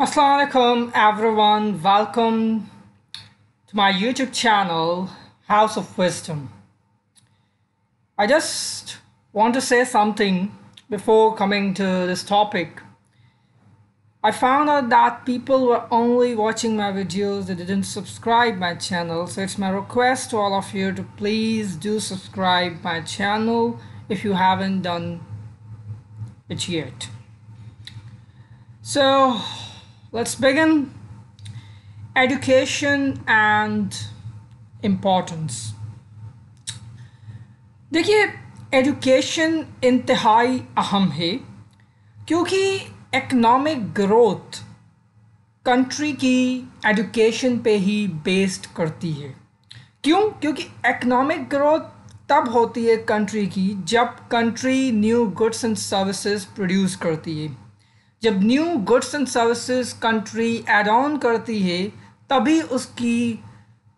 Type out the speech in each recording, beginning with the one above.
Assalamualaikum everyone, welcome to my YouTube channel House of Wisdom. I just want to say something before coming to this topic. I found out that people were only watching my videos, they didn't subscribe my channel. So it's my request to all of you to please do subscribe my channel if you haven't done it yet. So Let's begin. Education and importance. देखिए education इंतहाई अहम है क्योंकि economic growth country की education पे ही based करती है क्यों क्योंकि इकनॉमिक ग्रोथ तब होती है कंट्री की जब country new goods and services produce करती है जब new goods and services country add on करती है तभी उसकी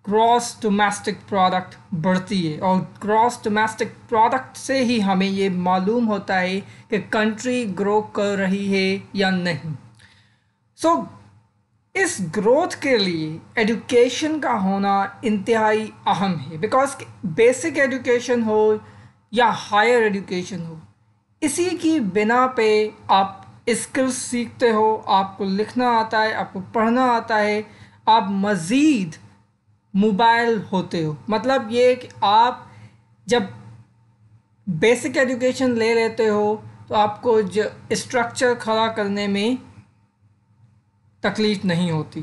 क्रॉस डोमेस्टिक प्रोडक्ट बढ़ती है और क्रॉस डोमेस्टिक प्रोडक्ट से ही हमें ये मालूम होता है कि कंट्री ग्रो कर रही है या नहीं सो so, इस ग्रोथ के लिए एजुकेशन का होना इंतहाई अहम है बिकॉज बेसिक एजुकेशन हो या हायर एजुकेशन हो इसी की बिना पे आप स्किल्स सीखते हो आपको लिखना आता है आपको पढ़ना आता है आप मज़ीद मोबाइल होते हो मतलब ये कि आप जब बेसिक एजुकेशन ले लेते हो तो आपको जो स्ट्रक्चर खड़ा करने में तकलीफ़ नहीं होती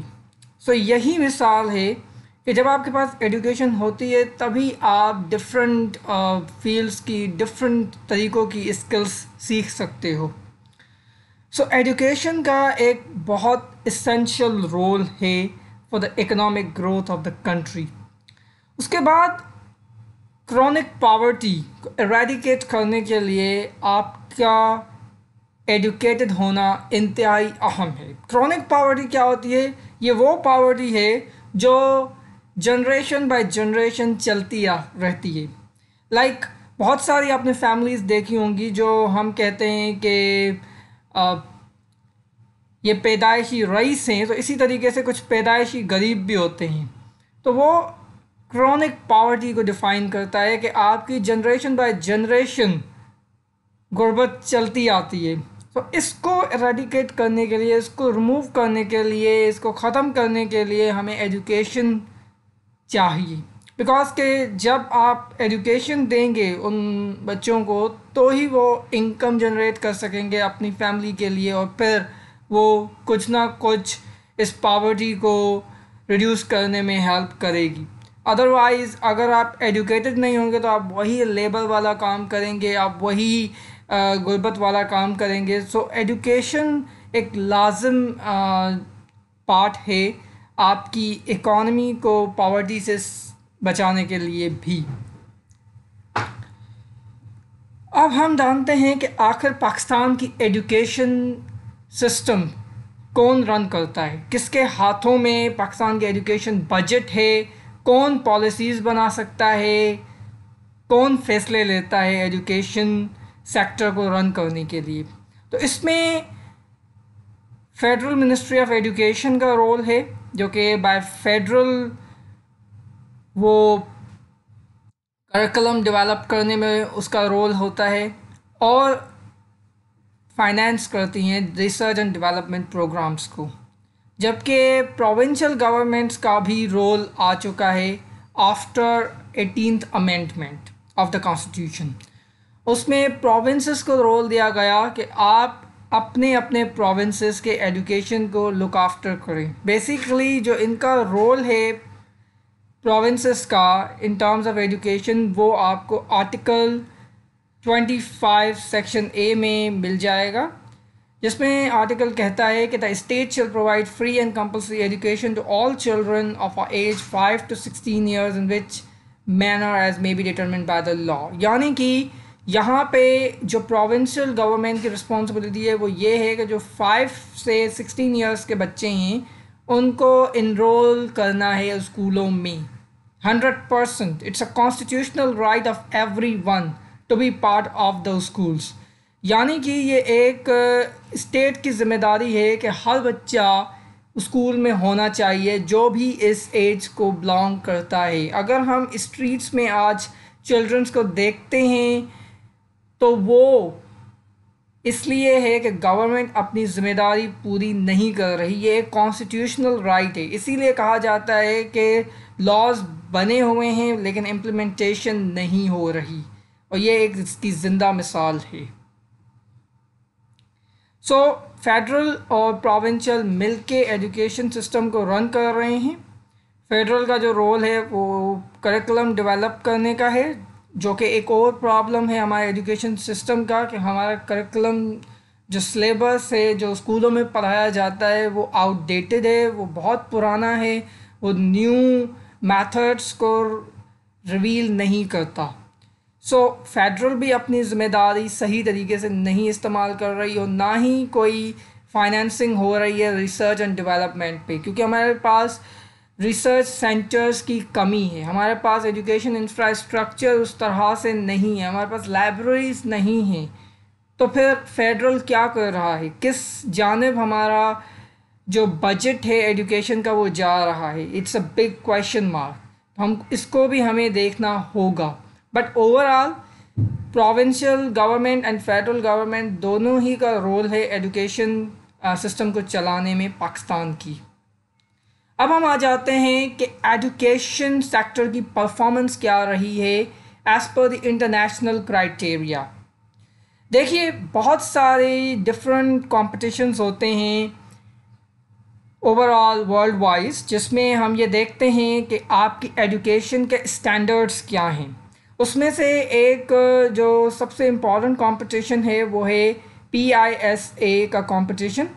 सो so, यही मिसाल है कि जब आपके पास एजुकेशन होती है तभी आप डिफरेंट फील्ड्स uh, की डिफरेंट तरीक़ों की स्किल्स सीख सकते हो सो so, एजुकेशन का एक बहुत इसेंशियल रोल है for the economic growth of the country उसके बाद क्रॉनिक पावर्टी को एरेडिकेट करने के लिए आपका एजुकेटेड होना इंतहाई अहम है क्रॉनिक पावर्टी क्या होती है ये वो पावर्टी है जो जनरेशन बाय जनरेशन चलती आ रहती है लाइक like, बहुत सारी आपने फैमिलीज़ देखी होंगी जो हम कहते हैं कि ये पैदाइशी रईस हैं तो इसी तरीके से कुछ पैदाइशी गरीब भी होते हैं तो वो क्रॉनिक पावर्टी को डिफ़ाइन करता है कि आपकी जनरेशन बाय जनरेशन गुर्बत चलती आती है तो इसको एरेडिकेट करने के लिए इसको रिमूव करने के लिए इसको ख़त्म करने के लिए हमें एजुकेशन चाहिए बिकॉज के जब आप एजुकेशन देंगे उन बच्चों को तो ही वो इनकम जनरेट कर सकेंगे अपनी फैमिली के लिए और फिर वो कुछ ना कुछ इस पावर्टी को रिड्यूस करने में हेल्प करेगी अदरवाइज़ अगर आप एजुकेटेड नहीं होंगे तो आप वही लेबर वाला काम करेंगे आप वही गुर्बत वाला काम करेंगे सो एजुकेशन एक लाजम पार्ट है आपकी इकॉनमी को पावर्टी से बचाने के लिए भी अब हम जानते हैं कि आखिर पाकिस्तान की एजुकेशन सिस्टम कौन रन करता है किसके हाथों में पाकिस्तान की एजुकेशन बजट है कौन पॉलिसीज़ बना सकता है कौन फैसले लेता है एजुकेशन सेक्टर को रन करने के लिए तो इसमें फेडरल मिनिस्ट्री ऑफ एजुकेशन का रोल है जो कि बाय फेडरल वो करिकुलम डेवलप करने में उसका रोल होता है और फाइनेंस करती हैं रिसर्च एंड डेवलपमेंट प्रोग्राम्स को जबकि प्रोविंशियल गवर्नमेंट्स का भी रोल आ चुका है after eighteen amendment of the constitution उसमें प्रोविंसेस को रोल दिया गया कि आप अपने अपने प्रोविंसेस के एजुकेशन को लुक आफ्टर करें बेसिकली जो इनका रोल है प्रोविंसेस का इन टर्म्स ऑफ एजुकेशन वो आपको आर्टिकल 25 सेक्शन ए में मिल जाएगा जिसमें आर्टिकल कहता है कि the state shall provide free and compulsory education to all children of age five to sixteen years in which manner as may be determined by the law यानी कि यहाँ पे जो प्रोविंशियल गवर्नमेंट की रिस्पॉन्सिबिलिटी है वो ये है कि जो फाइव से सिक्सटीन ईयर्स के बच्चे हैं उनको इनरोल करना है स्कूलों में hundred percent it's a constitutional right of everyone to be part of the schools यानी कि ये एक स्टेट uh, की जिम्मेदारी है कि हर बच्चा स्कूल में होना चाहिए जो भी इस एज को बिलोंग करता है अगर हम स्ट्रीट्स में आज चिल्ड्रंस को देखते हैं तो वो इसलिए है कि गवर्नमेंट अपनी जिम्मेदारी पूरी नहीं कर रही ये एक कॉन्स्टिट्यूशनल राइट है इसीलिए कहा जाता है कि लॉज बने हुए हैं लेकिन इम्प्लीमेंटेशन नहीं हो रही और ये एक इसकी ज़िंदा मिसाल है सो so, फेडरल और प्रोविंशियल मिल के एजुकेशन सिस्टम को रन कर रहे हैं फेडरल का जो रोल है वो करिकुलम डेवलप करने का है जो कि एक और प्रॉब्लम है हमारे एजुकेशन सिस्टम का कि हमारा करिकुलम जो सिलेबस है जो स्कूलों में पढ़ाया जाता है वो आउटडेटेड है वो बहुत पुराना है वो न्यू मेथड्स को रिवील नहीं करता सो so, फेडरल भी अपनी ज़िम्मेदारी सही तरीके से नहीं इस्तेमाल कर रही और ना ही कोई फाइनेंसिंग हो रही है रिसर्च एंड डेवलपमेंट पे क्योंकि हमारे पास रिसर्च सेंटर्स की कमी है हमारे पास एजुकेशन इंफ्रास्ट्रक्चर उस तरह से नहीं है हमारे पास लाइब्रेरीज नहीं हैं तो फिर फेडरल क्या कर रहा है किस जानब हमारा जो बजट है एजुकेशन का वो जा रहा है it's a big question mark हम इसको भी हमें देखना होगा but overall provincial government and federal government दोनों ही का रोल है एजुकेशन सिस्टम uh, को चलाने में पाकिस्तान की अब हम आ जाते हैं कि एजुकेशन सेक्टर की परफॉर्मेंस क्या रही है as per the international criteria देखिए बहुत सारे डिफरेंट कॉम्पिटिशन्स होते हैं ओवरऑल वर्ल्ड वाइज जिसमें हम ये देखते हैं कि आपकी एजुकेशन के स्टैंडर्ड्स क्या हैं उसमें से एक जो सबसे इम्पॉर्टेंट कंपटीशन है वो है पी आई एस ए का कंपटीशन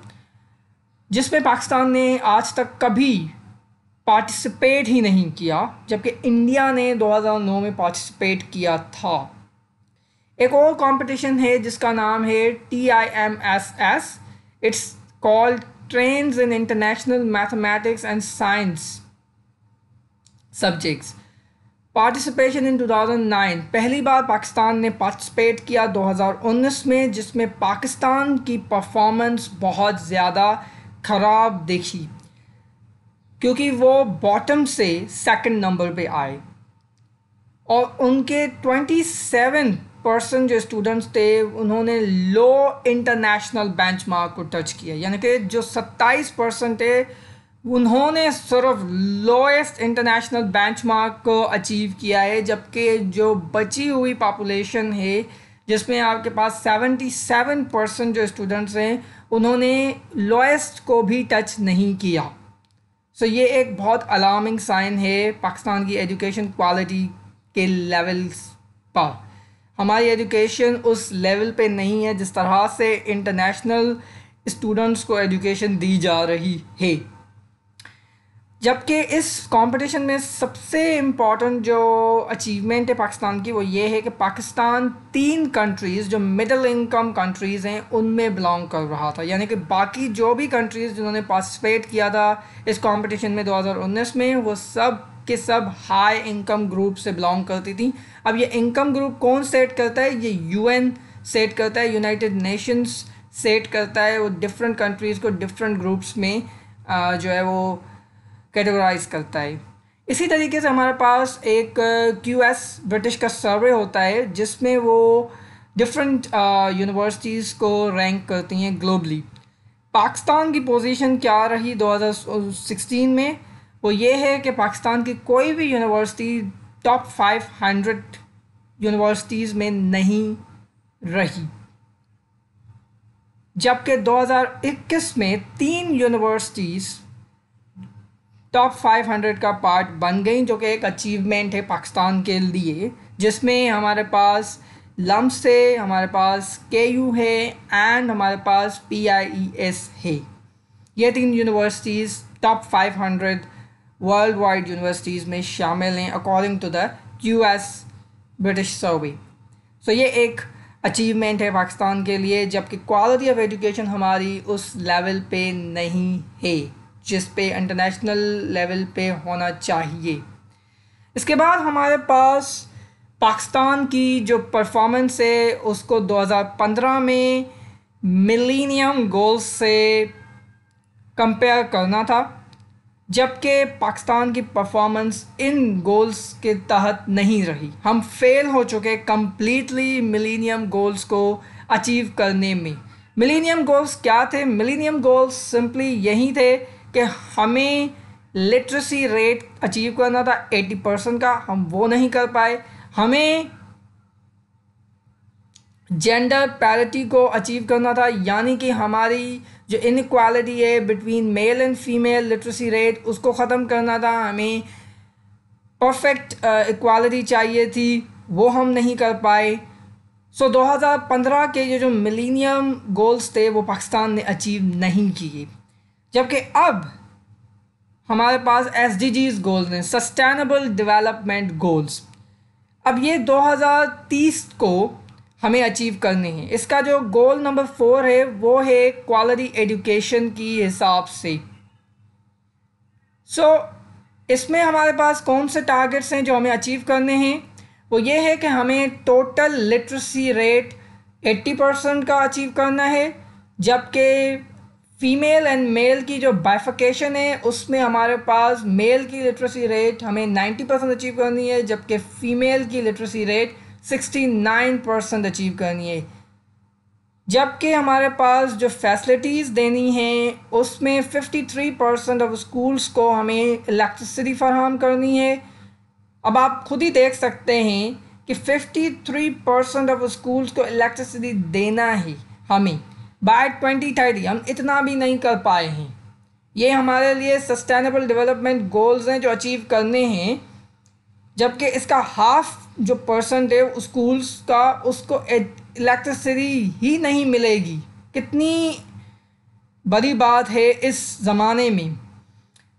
जिसमें पाकिस्तान ने आज तक कभी पार्टिसिपेट ही नहीं किया जबकि इंडिया ने 2009 में पार्टिसिपेट किया था एक और कंपटीशन है जिसका नाम है T I M S S it's called train in international mathematics and science subjects participation in 2009 पहली बार पाकिस्तान ने पार्टिसिपेट किया 2019 में जिसमें पाकिस्तान की परफॉर्मेंस बहुत ज़्यादा खराब देखी क्योंकि वो बॉटम से सेकंड नंबर पे आए और उनके ट्वेंटी सेवन परसेंट जो स्टूडेंट्स थे उन्होंने लो इंटरनेशनल बेंचमार्क को टच किया यानी कि जो सत्ताईस परसेंट थे उन्होंने सिर्फ लोएस्ट इंटरनेशनल बेंचमार्क को अचीव किया है जबकि जो बची हुई पॉपुलेशन है जिसमें आपके पास सेवेंटी सेवन परसेंट जो स्टूडेंट्स हैं उन्होंने लोएस्ट को भी टच नहीं किया सो so, ये एक बहुत अलार्मिंग साइन है पाकिस्तान की एजुकेशन क्वालिटी के लेवल्स पर हमारी एजुकेशन उस लेवल पे नहीं है जिस तरह से इंटरनेशनल स्टूडेंट्स को एजुकेशन दी जा रही है जबकि इस कंपटीशन में सबसे इम्पॉर्टेंट जो अचीवमेंट है पाकिस्तान की वो ये है कि पाकिस्तान तीन कंट्रीज़ जो मिडिल इनकम कंट्रीज़ हैं उनमें बिलोंग कर रहा था यानी कि बाकी जो भी कंट्रीज़ जिन्होंने पार्टिसिपेट किया था इस कंपटीशन में 2019 में वो सब के सब हाई इनकम ग्रुप से बिलोंग करती थी अब ये इनकम ग्रुप कौन सेट करता है ये यू सेट करता है यूनाइट नेशन्स सेट करता है वो डिफरेंट कंट्रीज़ को डिफरेंट ग्रुप्स में जो है वो कैटेगराइज करता है इसी तरीके से हमारे पास एक क्यू एस ब्रिटिश का सर्वे होता है जिसमें वो डिफरेंट यूनिवर्सिटीज़ को रैंक करती हैं ग्लोबली पाकिस्तान की पोजीशन क्या रही 2016 में वो ये है कि पाकिस्तान की कोई भी यूनिवर्सिटी टॉप 500 यूनिवर्सिटीज़ में नहीं रही जबकि 2021 में तीन यूनिवर्सिटीज़ टॉप 500 का पार्ट बन गई जो कि एक अचीवमेंट है पाकिस्तान के लिए जिसमें हमारे पास लम्स है हमारे पास के यू है एंड हमारे पास पी आई ई एस है ये तीन universities top 500 world wide universities में शामिल हैं according to the U S British survey so ये एक अचीवमेंट है पाकिस्तान के लिए जबकि क्वालिटी ऑफ एजुकेशन हमारी उस लेवल पे नहीं है जिस पे इंटरनेशनल लेवल पे होना चाहिए इसके बाद हमारे पास पाकिस्तान की जो परफॉर्मेंस है उसको 2015 में मिलीनियम गोल्स से कंपेयर करना था जबकि पाकिस्तान की परफॉर्मेंस इन गोल्स के तहत नहीं रही हम फेल हो चुके कम्प्लीटली मिलीनियम गोल्स को अचीव करने में मिलीनियम गोल्स क्या थे मिलीनियम गोल्स सिंपली यही थे कि हमें लिटरेसी रेट अचीव करना था एटी परसेंट का हम वो नहीं कर पाए हमें जेंडर पैरिटी को अचीव करना था यानी कि हमारी जो इनक्वालिटी है between male and female literacy rate उसको ख़त्म करना था हमें परफेक्ट इक्वालिटी uh, चाहिए थी वो हम नहीं कर पाए सो so, 2015 के जो जो मिलीनियम गोल्स थे वो पाकिस्तान ने अचीव नहीं किए जबकि अब हमारे पास एस डी जीज गोल्स हैं सस्टेनेबल डेवलपमेंट गोल्स अब ये 2030 को हमें अचीव करने हैं इसका जो गोल नंबर फोर है वो है क्वालिटी एजुकेशन की हिसाब से सो so, इसमें हमारे पास कौन से टारगेट्स हैं जो हमें अचीव करने हैं वो ये है कि हमें टोटल लिटरेसी रेट 80 परसेंट का अचीव करना है जबकि फीमेल एंड मेल की जो बाइफिकेशन है उसमें हमारे पास मेल की लिटरेसी रेट हमें 90 परसेंट अचीव करनी है जबकि फ़ीमेल की लिटरेसी रेट 69 परसेंट अचीव करनी है जबकि हमारे पास जो फैसिलिटीज़ देनी हैं उसमें 53 परसेंट ऑफ स्कूल्स को हमें इलेक्ट्रिसिटी फराहम करनी है अब आप खुद ही देख सकते हैं कि 53 परसेंट ऑफ स्कूल्स को इलेक्ट्रिसिटी देना ही हमें बाय ट्वेंटी थर्टी हम इतना भी नहीं कर पाए हैं ये हमारे लिए सस्टेनेबल डेवलपमेंट गोल्स हैं जो अचीव करने हैं जबकि इसका हाफ जो परसेंट है स्कूल्स का उसको इलेक्ट्रिसिटी ही नहीं मिलेगी कितनी बड़ी बात है इस ज़माने में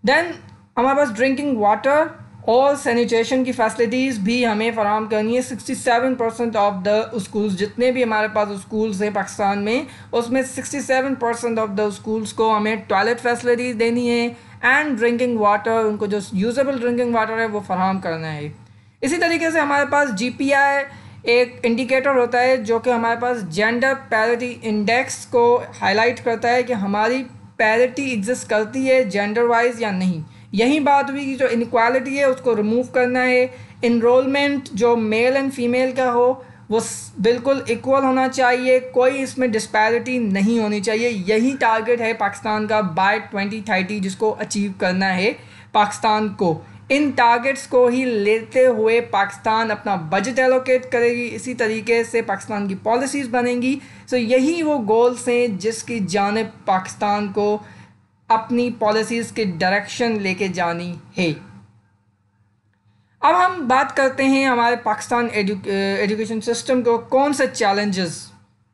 देन हमारे पास ड्रिंकिंग वाटर और सैनिटेशन की फैसिलिटीज़ भी हमें फराम करनी है sixty seven percent of the school जितने भी हमारे पास स्कूल्स हैं पाकिस्तान में उसमें sixty seven percent of the schools को हमें टॉयलेट फैसिलिटीज़ देनी है एंड ड्रिंकिंग वाटर उनको जो यूज़ेबल ड्रिंकिंग वाटर है वो फराम करना है इसी तरीके से हमारे पास जी एक इंडिकेटर होता है जो कि हमारे पास जेंडर पैरिटी इंडेक्स को हाईलाइट करता है कि हमारी पैरिटी एग्जिस्ट करती है जेंडर वाइज या नहीं यही बात हुई कि जो इनक्वालिटी है उसको रिमूव करना है इनरोलमेंट जो मेल एंड फीमेल का हो वो बिल्कुल इक्वल होना चाहिए कोई इसमें डिस्पैरिटी नहीं होनी चाहिए यही टारगेट है पाकिस्तान का बाय ट्वेंटी थर्टी जिसको अचीव करना है पाकिस्तान को इन टारगेट्स को ही लेते हुए पाकिस्तान अपना बजट एलोकेट करेगी इसी तरीके से पाकिस्तान की पॉलिसीज़ बनेंगी सो यही वो गोल्स हैं जिसकी जानब पाकिस्तान को अपनी पॉलिसीज़ के डायरेक्शन लेके जानी है अब हम बात करते हैं हमारे पाकिस्तान एजुकेशन सिस्टम को कौन से चैलेंजेस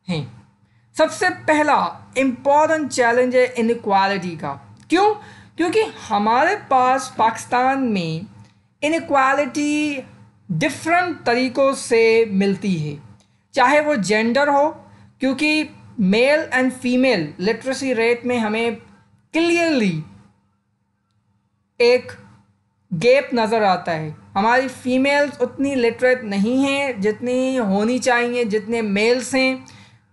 हैं सबसे पहला इम्पॉर्टेंट चैलेंज है इनक्वालिटी का क्यों क्योंकि हमारे पास पाकिस्तान में इनक्वालिटी डिफरेंट तरीक़ों से मिलती है चाहे वो जेंडर हो क्योंकि male and female literacy rate में हमें क्लियरली एक गैप नज़र आता है हमारी फीमेल्स उतनी लिटरेट नहीं हैं जितनी होनी चाहिए जितने मेल्स हैं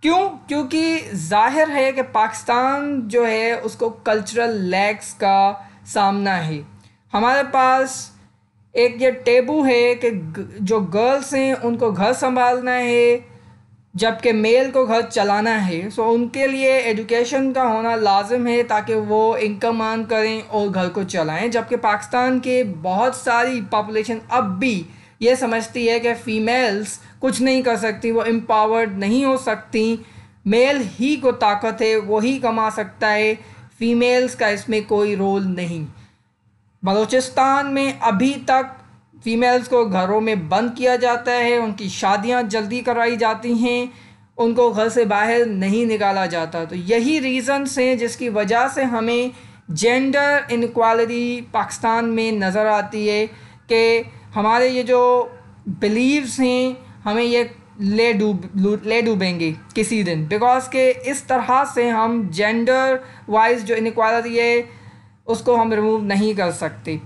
क्यों क्योंकि जाहिर है कि पाकिस्तान जो है उसको कल्चरल लैक्स का सामना है हमारे पास एक ये टेबू है कि जो गर्ल्स हैं उनको घर संभालना है जबकि मेल को घर चलाना है सो उनके लिए एजुकेशन का होना लाजम है ताकि वो इनकम आन करें और घर को चलाएं जबकि पाकिस्तान के बहुत सारी पॉपुलेशन अब भी ये समझती है कि फ़ीमेल्स कुछ नहीं कर सकती वो एम्पावर्ड नहीं हो सकती मेल ही को ताकत है वही कमा सकता है फ़ीमेल्स का इसमें कोई रोल नहीं बलूचिस्तान में अभी तक फीमेल्स को घरों में बंद किया जाता है उनकी शादियां जल्दी कराई जाती हैं उनको घर से बाहर नहीं निकाला जाता तो यही रीज़न्स हैं जिसकी वजह से हमें जेंडर इनक्वालिटी पाकिस्तान में नज़र आती है कि हमारे ये जो बिलीव्स हैं हमें ये ले डूब ले डूबेंगे किसी दिन बिकॉज के इस तरह से हम जेंडर वाइज जो इनक्वालिटी है उसको हम रिमूव नहीं कर सकते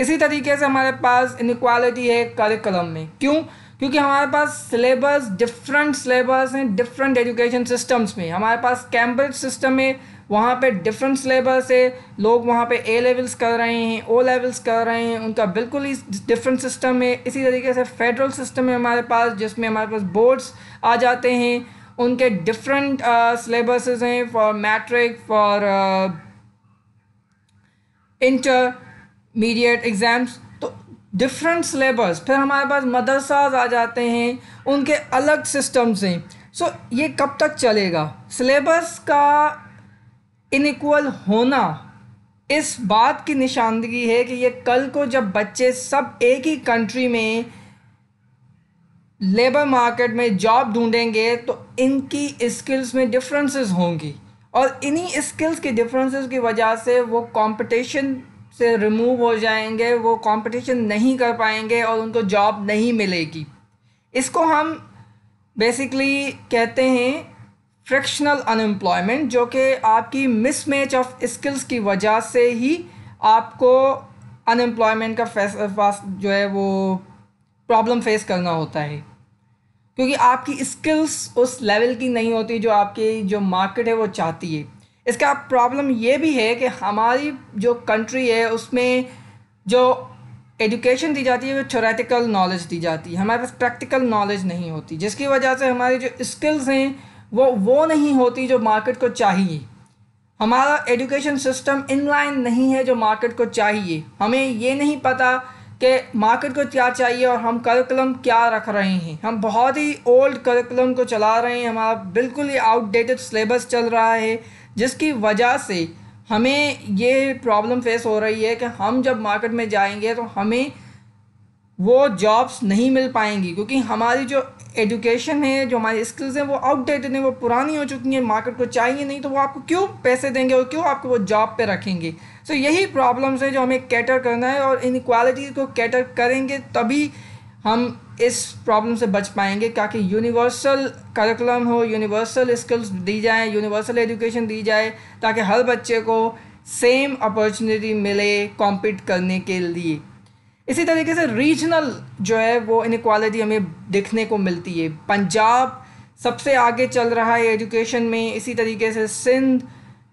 इसी तरीके से हमारे पास इनक्वालिटी है करिकुलम में क्यों क्योंकि हमारे पास सिलेबस डिफरेंट सिलेबस हैं डिफरेंट एजुकेशन सिस्टम्स में हमारे पास कैम्ब्रिज सिस्टम है वहाँ पे डिफरेंट सिलेबस है लोग वहाँ पे ए लेवल्स कर रहे हैं ओ लेवल्स कर रहे हैं उनका बिल्कुल ही डिफरेंट सिस्टम है इसी तरीके से फेडरल सिस्टम है हमारे पास जिसमें हमारे पास बोर्ड्स आ जाते हैं उनके डिफरेंट सिलेबसेस हैं for matric for intermediate exams तो डिफरेंट सिलेबस फिर हमारे पास मदरसाज आ जाते हैं उनके अलग सिस्टम्स हैं सो so, ये कब तक चलेगा सिलेबस का इनक्वल होना इस बात की निशानदगी है कि ये कल को जब बच्चे सब एक ही कंट्री में लेबर मार्केट में जॉब ढूंढेंगे तो इनकी स्किल्स में डिफरेंसेस होंगी और इन्हीं स्किल्स के डिफरेंसेस की वजह से वो कंपटीशन से रिमूव हो जाएंगे वो कंपटीशन नहीं कर पाएंगे और उनको जॉब नहीं मिलेगी इसको हम बेसिकली कहते हैं फ्रिक्शनल अनएम्प्लॉयमेंट जो कि आपकी मिसमैच ऑफ स्किल्स की वजह से ही आपको अनएम्प्लॉयमेंट का फेस जो है वो प्रॉब्लम फेस करना होता है क्योंकि आपकी स्किल्स उस लेवल की नहीं होती जो आपकी जो मार्केट है वो चाहती है इसका प्रॉब्लम ये भी है कि हमारी जो कंट्री है उसमें जो एजुकेशन दी जाती है वो थोरेटिकल नॉलेज दी जाती है हमारे पास प्रैक्टिकल नॉलेज नहीं होती जिसकी वजह से हमारी जो स्किल्स हैं वो वो नहीं होती जो मार्केट को चाहिए हमारा एजुकेशन सिस्टम इनलाइन नहीं है जो मार्केट को चाहिए हमें ये नहीं पता कि मार्केट को क्या चाहिए और हम करिकुलम क्या रख रहे हैं हम बहुत ही ओल्ड करिकुलम को चला रहे हैं हमारा बिल्कुल ही आउटडेटेड सिलेबस चल रहा है जिसकी वजह से हमें ये प्रॉब्लम फेस हो रही है कि हम जब मार्केट में जाएंगे तो हमें वो जॉब्स नहीं मिल पाएंगी क्योंकि हमारी जो एजुकेशन है जो हमारी स्किल्स हैं वो आउटडेटेड हैं वो पुरानी हो चुकी हैं मार्केट को चाहिए नहीं तो वो आपको क्यों पैसे देंगे और क्यों आपको वो जॉब पे रखेंगे सो so, यही प्रॉब्लम्स हैं जो हमें कैटर करना है और इनक्वालिटीज़ को कैटर करेंगे तभी हम इस प्रॉब्लम से बच पाएंगे ताकि यूनिवर्सल करिकुलम हो यूनिवर्सल स्किल्स दी जाए यूनिवर्सल एजुकेशन दी जाए ताकि हर बच्चे को सेम अपॉर्चुनिटी मिले कॉम्पीट करने के लिए इसी तरीके से रीजनल जो है वो इनक्वालिटी हमें देखने को मिलती है पंजाब सबसे आगे चल रहा है एजुकेशन में इसी तरीके से सिंध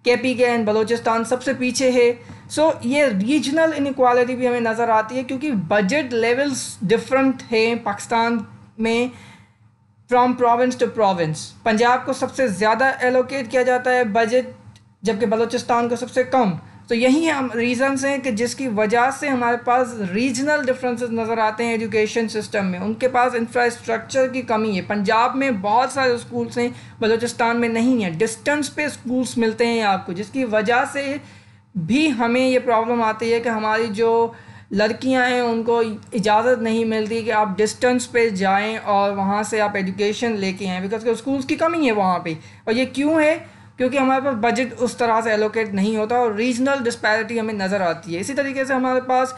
के पी के एंड बलोचिस्तान सबसे पीछे है सो so, ये रीजनल इनक्वालिटी भी हमें नज़र आती है क्योंकि बजट लेवल्स डिफरेंट हैं पाकिस्तान में from province to province Punjab को सबसे ज़्यादा एलोकेट किया जाता है बजट जबकि बलोचिस्तान को सबसे कम तो यही हम रीज़न्स हैं कि जिसकी वजह से हमारे पास रीजनल डिफरेंसेस नज़र आते हैं एजुकेशन सिस्टम में उनके पास इंफ्रास्ट्रक्चर की कमी है पंजाब में बहुत सारे स्कूल्स हैं बलोचिस्तान में नहीं है डिस्टेंस पे स्कूल्स मिलते हैं आपको जिसकी वजह से भी हमें ये प्रॉब्लम आती है कि हमारी जो लड़कियां हैं उनको इजाज़त नहीं मिलती कि आप डिस्टेंस पे जाएं और वहाँ से आप एजुकेशन लेके आएँ बिकॉज स्कूल्स की कमी है वहाँ पे और ये क्यों है क्योंकि हमारे पास बजट उस तरह से एलोकेट नहीं होता और रीजनल डिस्पैरिटी हमें नज़र आती है इसी तरीके से हमारे पास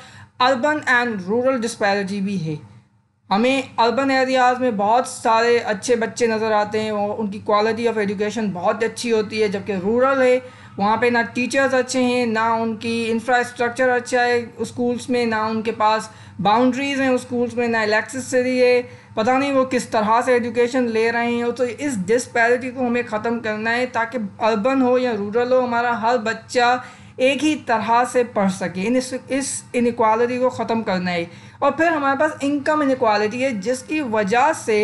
अर्बन एंड रूरल डिस्पैरिटी भी है हमें अर्बन एरियाज़ में बहुत सारे अच्छे बच्चे नज़र आते हैं और उनकी क्वालिटी ऑफ एजुकेशन बहुत अच्छी होती है जबकि रूरल है वहाँ पे ना टीचर्स अच्छे हैं ना उनकी इंफ्रास्ट्रक्चर अच्छा है स्कूल्स में ना उनके पास बाउंड्रीज़ हैं स्कूल्स में ना इलेक्ट्रिसिटी है पता नहीं वो किस तरह से एजुकेशन ले रहे हैं तो इस डिस्पैरिटी को हमें ख़त्म करना है ताकि अर्बन हो या रूरल हो हमारा हर बच्चा एक ही तरह से पढ़ सके इन इस, इस इनक्वालिटी को ख़त्म करना है और फिर हमारे पास इनकम इनक्वालिटी है जिसकी वजह से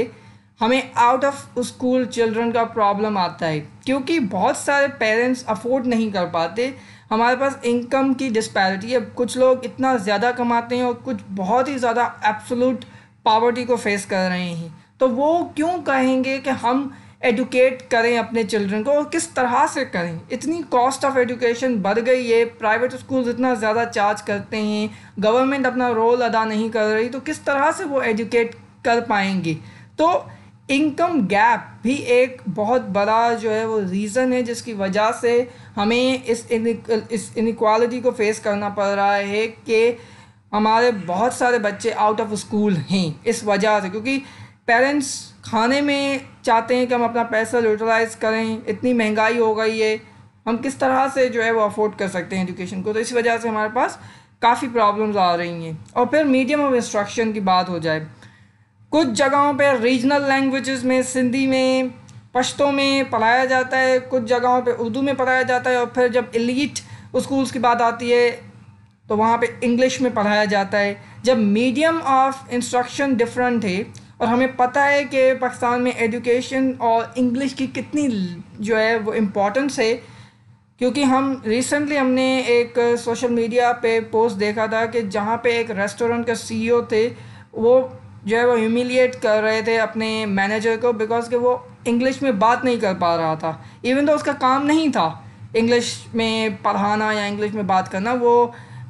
हमें आउट ऑफ स्कूल चिल्ड्रन का प्रॉब्लम आता है क्योंकि बहुत सारे पेरेंट्स अफोर्ड नहीं कर पाते हमारे पास इनकम की डिस्पैरिटी है कुछ लोग इतना ज़्यादा कमाते हैं और कुछ बहुत ही ज़्यादा एब्सोलूट पावर्टी को फेस कर रहे हैं तो वो क्यों कहेंगे कि हम एडुकेट करें अपने चिल्ड्रन को और किस तरह से करें इतनी कॉस्ट ऑफ एडुकेशन बढ़ गई है प्राइवेट स्कूल इतना ज़्यादा चार्ज करते हैं गवर्नमेंट अपना रोल अदा नहीं कर रही तो किस तरह से वो एडुकेट कर पाएंगे तो इनकम गैप भी एक बहुत बड़ा जो है वो रीज़न है जिसकी वजह से हमें इस इस इनक्वालिटी को फेस करना पड़ रहा है कि हमारे बहुत सारे बच्चे आउट ऑफ स्कूल हैं इस वजह से क्योंकि पेरेंट्स खाने में चाहते हैं कि हम अपना पैसा यूटिलाइज करें इतनी महंगाई हो गई है हम किस तरह से जो है वो अफोर्ड कर सकते हैं एजुकेशन को तो इस वजह से हमारे पास काफ़ी प्रॉब्लम्स आ रही हैं और फिर मीडियम ऑफ इंस्ट्रक्शन की बात हो जाए कुछ जगहों पर रीजनल लैंग्वेजेस में सिंधी में पश्तो में पढ़ाया जाता है कुछ जगहों पर उर्दू में पढ़ाया जाता है और फिर जब एलिट स्कूल्स की बात आती है तो वहाँ पे इंग्लिश में पढ़ाया जाता है जब मीडियम ऑफ इंस्ट्रक्शन डिफरेंट है और हमें पता है कि पाकिस्तान में एजुकेशन और इंग्लिश की कितनी जो है वो इम्पोर्टेंस है क्योंकि हम रिसेंटली हमने एक सोशल मीडिया पे पोस्ट देखा था कि जहाँ पे एक रेस्टोरेंट का सीईओ थे वो जो है वो ह्यूमिलिएट कर रहे थे अपने मैनेजर को बिकॉज के वो इंग्लिश में बात नहीं कर पा रहा था इवन तो उसका काम नहीं था इंग्लिश में पढ़ाना या इंग्लिश में बात करना वो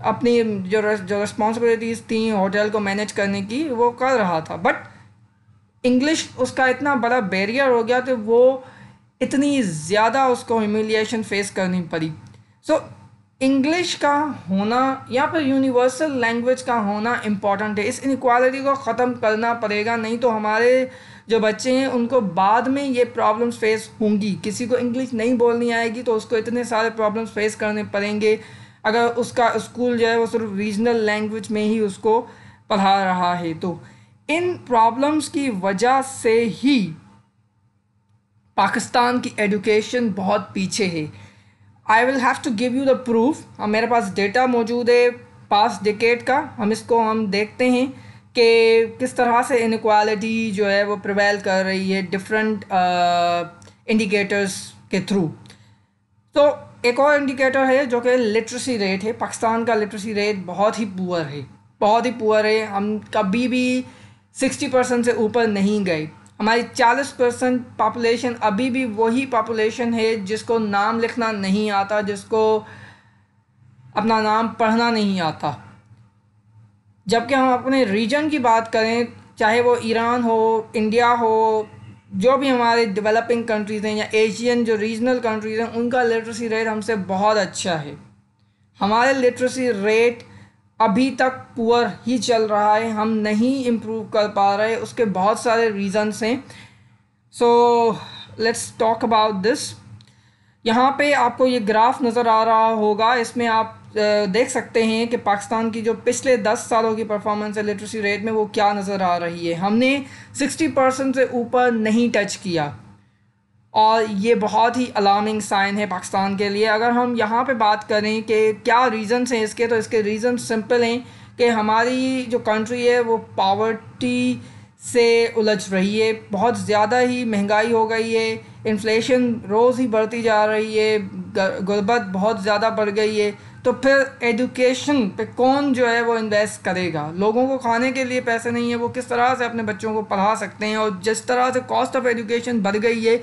अपनी जो जो रिस्पॉन्सिबिलिटीज़ थी होटल को मैनेज करने की वो कर रहा था बट इंग्लिश उसका इतना बड़ा बैरियर हो गया तो वो इतनी ज़्यादा उसको ह्यूमिलिएशन फेस करनी पड़ी सो इंग्लिश का होना या फिर यूनिवर्सल लैंग्वेज का होना इम्पॉर्टेंट है इस इनक्वालिटी को ख़त्म करना पड़ेगा नहीं तो हमारे जो बच्चे हैं उनको बाद में ये प्रॉब्लम्स फेस होंगी किसी को इंग्लिश नहीं बोलनी आएगी तो उसको इतने सारे प्रॉब्लम्स फेस करने पड़ेंगे अगर उसका स्कूल जो है वो सिर्फ रीजनल लैंग्वेज में ही उसको पढ़ा रहा है तो इन प्रॉब्लम्स की वजह से ही पाकिस्तान की एजुकेशन बहुत पीछे है I will have to give you the proof हम मेरे पास डेटा मौजूद है पास डिकेट का हम इसको हम देखते हैं कि किस तरह से इनक्वालिटी जो है वो प्रिवेल कर रही है डिफरेंट इंडिकेटर्स uh, के थ्रू तो so, एक और इंडिकेटर है जो कि लिटरेसी रेट है पाकिस्तान का लिटरेसी रेट बहुत ही पुअर है बहुत ही पुअर है हम कभी भी सिक्सटी परसेंट से ऊपर नहीं गए हमारी चालीस परसेंट पापुलेशन अभी भी वही पापुलेशन है जिसको नाम लिखना नहीं आता जिसको अपना नाम पढ़ना नहीं आता जबकि हम अपने रीजन की बात करें चाहे वो ईरान हो इंडिया हो जो भी हमारे डेवलपिंग कंट्रीज़ हैं या एशियन जो रीजनल कंट्रीज़ हैं उनका लिटरेसी रेट हमसे बहुत अच्छा है हमारे लिटरेसी रेट अभी तक पुअर ही चल रहा है हम नहीं इम्प्रूव कर पा रहे उसके बहुत सारे रीजंस हैं so let's talk about this यहाँ पे आपको ये ग्राफ नज़र आ रहा होगा इसमें आप देख सकते हैं कि पाकिस्तान की जो पिछले 10 सालों की परफॉर्मेंस है लिटरेसी रेट में वो क्या नज़र आ रही है हमने 60 परसेंट से ऊपर नहीं टच किया और ये बहुत ही अलार्मिंग साइन है पाकिस्तान के लिए अगर हम यहाँ पे बात करें कि क्या रीज़न्स हैं इसके तो इसके रीज़न सिंपल हैं कि हमारी जो कंट्री है वो पावर्टी से उलझ रही है बहुत ज़्यादा ही महंगाई हो गई है इन्फ्लेशन रोज़ ही बढ़ती जा रही है गुर्बत बहुत ज़्यादा बढ़ गई है तो फिर एजुकेशन पे कौन जो है वो इन्वेस्ट करेगा लोगों को खाने के लिए पैसे नहीं है वो किस तरह से अपने बच्चों को पढ़ा सकते हैं और जिस तरह से कॉस्ट ऑफ एजुकेशन बढ़ गई है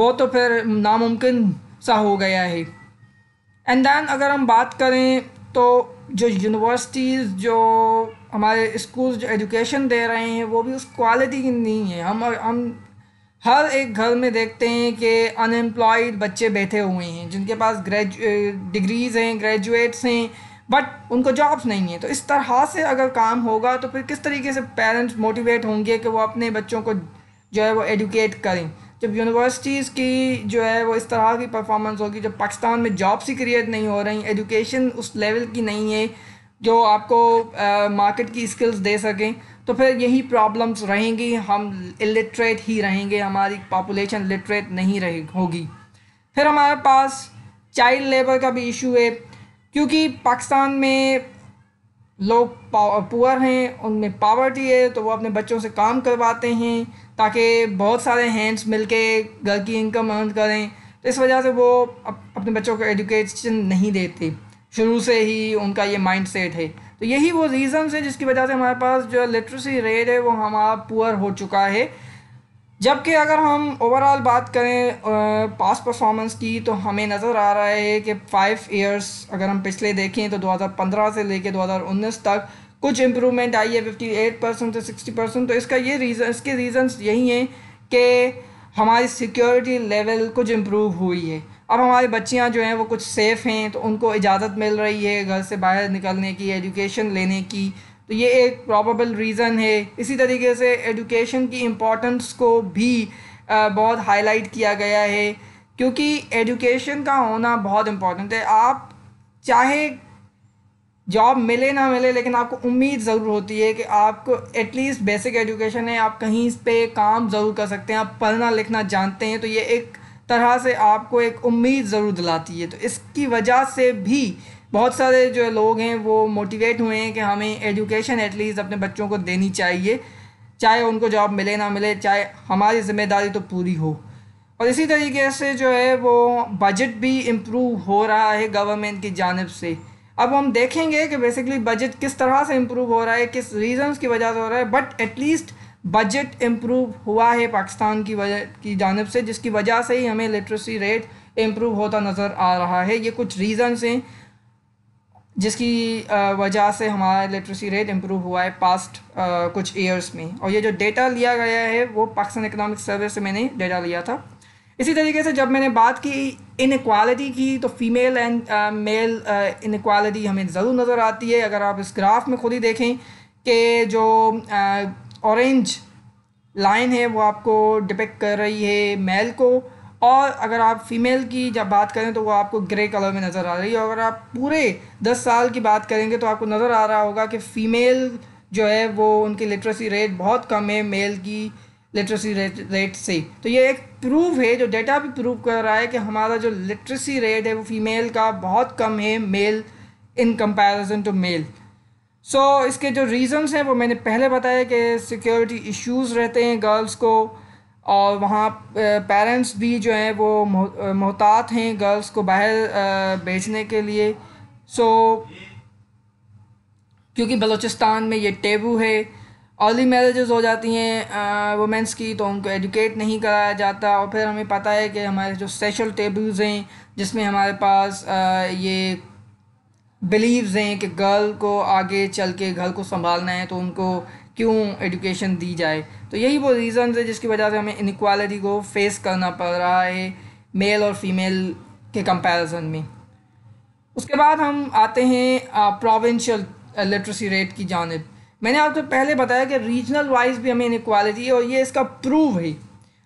वो तो फिर नामुमकिन सा हो गया है एंड देन अगर हम बात करें तो जो यूनिवर्सिटीज़ जो हमारे स्कूल जो एजुकेशन दे रहे हैं वो भी उस क्वालिटी की नहीं है हम हम हर एक घर में देखते हैं कि अनएम्प्लॉयड बच्चे बैठे हुए हैं जिनके पास ग्रेजु डिग्रीज़ हैं ग्रेजुएट्स हैं बट उनको जॉब्स नहीं हैं तो इस तरह से अगर काम होगा तो फिर किस तरीके से पेरेंट्स मोटिवेट होंगे कि वो अपने बच्चों को जो है वो एडुकेट करें जब यूनिवर्सिटीज़ की जो है वो इस तरह की परफॉर्मेंस होगी जब पाकिस्तान में जॉब्स ही क्रिएट नहीं हो रही एजुकेशन उस लेवल की नहीं है जो आपको मार्केट की स्किल्स दे सकें तो फिर यही प्रॉब्लम्स रहेंगी हम इलिटरेट ही रहेंगे हमारी पॉपुलेशन लिटरेट नहीं रहे होगी फिर हमारे पास चाइल्ड लेबर का भी इशू है क्योंकि पाकिस्तान में लोग पुअर हैं उनमें पावर्टी है तो वो अपने बच्चों से काम करवाते हैं ताकि बहुत सारे हैंड्स मिलके घर की इनकम अर्न करें तो इस वजह से वो अपने बच्चों को एजुकेशन नहीं देते शुरू से ही उनका ये माइंड सेट है तो यही वो रीज़न्स है जिसकी वजह से हमारे पास जो लिटरेसी रेट है वो हमारा पुअर हो चुका है जबकि अगर हम ओवरऑल बात करें पास परफॉर्मेंस की तो हमें नज़र आ रहा है कि फ़ाइव इयर्स अगर हम पिछले देखें तो 2015 से लेके 2019 तक कुछ इम्प्रूवमेंट आई है 58 परसेंट से 60 परसेंट तो इसका ये रीज़न इसके रीज़न्स यही हैं कि हमारी सिक्योरिटी लेवल कुछ इम्प्रूव हुई है अब हमारी बच्चियाँ जो हैं वो कुछ सेफ़ हैं तो उनको इजाज़त मिल रही है घर से बाहर निकलने की एजुकेशन लेने की तो ये एक प्रॉबल रीज़न है इसी तरीके से एजुकेशन की इम्पोर्टेंस को भी बहुत हाईलाइट किया गया है क्योंकि एजुकेशन का होना बहुत इम्पोर्टेंट है आप चाहे जॉब मिले ना मिले लेकिन आपको उम्मीद ज़रूर होती है कि आपको एटलीस्ट बेसिक एजुकेशन है आप कहीं पे पर काम ज़रूर कर सकते हैं आप पढ़ना लिखना जानते हैं तो ये एक तरह से आपको एक उम्मीद ज़रूर दिलाती है तो इसकी वजह से भी बहुत सारे जो लोग हैं वो मोटिवेट हुए हैं कि हमें एजुकेशन एटलीस्ट अपने बच्चों को देनी चाहिए चाहे उनको जॉब मिले ना मिले चाहे हमारी ज़िम्मेदारी तो पूरी हो और इसी तरीके से जो है वो बजट भी इम्प्रूव हो रहा है गवर्नमेंट की जानब से अब हम देखेंगे कि बेसिकली बजट किस तरह से इम्प्रूव हो रहा है किस रीज़न्स की वजह से हो रहा है बट एटलीस्ट बजट इम्प्रूव हुआ है पाकिस्तान की वजह की जानब से जिसकी वजह से ही हमें लिटरेसी रेट इम्प्रूव होता नज़र आ रहा है ये कुछ रीज़न्स हैं जिसकी वजह से हमारा लिटरेसी रेट इम्प्रूव हुआ है पास्ट कुछ ईयर्स में और ये जो डेटा लिया गया है वो पाकिस्तान इकनॉमिक सर्वे से मैंने डेटा लिया था इसी तरीके से जब मैंने बात की इनक्वालिटी की तो फीमेल एंड मेल इनक्वालिटी हमें ज़रूर नज़र आती है अगर आप इस ग्राफ में खुद ही देखें कि जो uh, ऑरेंज लाइन है वो आपको डिपेक्ट कर रही है मेल को और अगर आप फीमेल की जब बात करें तो वो आपको ग्रे कलर में नज़र आ रही है अगर आप पूरे दस साल की बात करेंगे तो आपको नज़र आ रहा होगा कि फ़ीमेल जो है वो उनकी लिटरेसी रेट बहुत कम है मेल की लिटरेसी रेट रेट से तो ये एक प्रूफ है जो डेटा भी प्रूव कर रहा है कि हमारा जो लिटरेसी रेट है वो फीमेल का बहुत कम है male in comparison to male so so, इसके जो रीज़न्स हैं वो मैंने पहले बताया कि सिक्योरिटी इश्यूज रहते हैं गर्ल्स को और वहाँ पेरेंट्स भी जो हैं वो मोहतात हैं गर्ल्स को बाहर भेजने के लिए सो so, क्योंकि बलूचिस्तान में ये टेबू है अर्ली मैरिजेज़ हो जाती हैं वुमेंस की तो उनको एजुकेट नहीं कराया जाता और फिर हमें पता है कि हमारे जो सेशल टेबूज़ हैं जिसमें हमारे पास आ, ये बिलीव्स हैं कि गर्ल को आगे चल के घर को संभालना है तो उनको क्यों एजुकेशन दी जाए तो यही वो रीज़न्स है जिसकी वजह से हमें इनक्वालिटी को फेस करना पड़ रहा है मेल और फीमेल के कंपैरिजन में उसके बाद हम आते हैं प्रोविंशियल लिटरेसी रेट की जानब मैंने आपको पहले बताया कि रीजनल वाइज भी हमें इनक्वालिटी है और ये इसका प्रूव है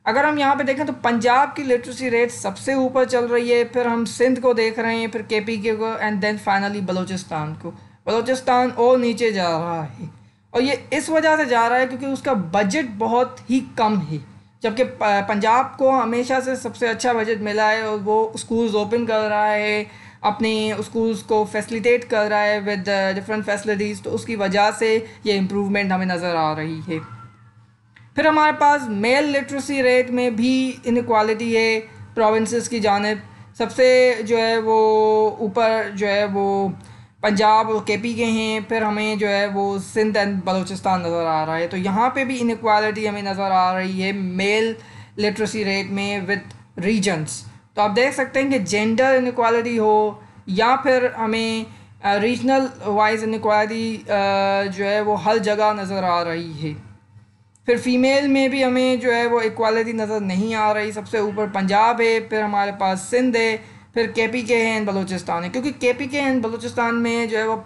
अगर हम यहाँ पे देखें तो पंजाब की लिटरेसी रेट सबसे ऊपर चल रही है फिर हम सिंध को देख रहे हैं फिर के पी के को एंड देन फाइनली बलोचिस्तान को बलोचिस्तान और नीचे जा रहा है और ये इस वजह से जा रहा है क्योंकि उसका बजट बहुत ही कम है जबकि पंजाब को हमेशा से सबसे अच्छा बजट मिला है और वो स्कूल्स ओपन कर रहा है अपने स्कूल्स को फैसिलिटेट कर रहा है विद डिफरेंट फैसिलिटीज़ तो उसकी वजह से ये इम्प्रूवमेंट हमें नज़र आ रही है फिर हमारे पास मेल लिटरेसी रेट में भी इनक्वालिटी है प्रोविंसेस की जानब सबसे जो है वो ऊपर जो है वो पंजाब और के पी के हैं फिर हमें जो है वो सिंध एंड बलूचिस्तान नज़र आ रहा है तो यहाँ पे भी इनक्वालिटी हमें नज़र आ रही है मेल लिटरेसी रेट में विद रीजन्स तो आप देख सकते हैं कि जेंडर इनक्वालिटी हो या फिर हमें रीजनल वाइज इनक्वालिटी जो है वो हर जगह नज़र आ रही है फिर फीमेल में भी हमें जो है वो इक्वालिटी नज़र नहीं आ रही सबसे ऊपर पंजाब है फिर हमारे पास सिंध है फिर के पी के एंड बलूचिस्तान है क्योंकि के पी के एंड बलूचिस्तान में जो है वो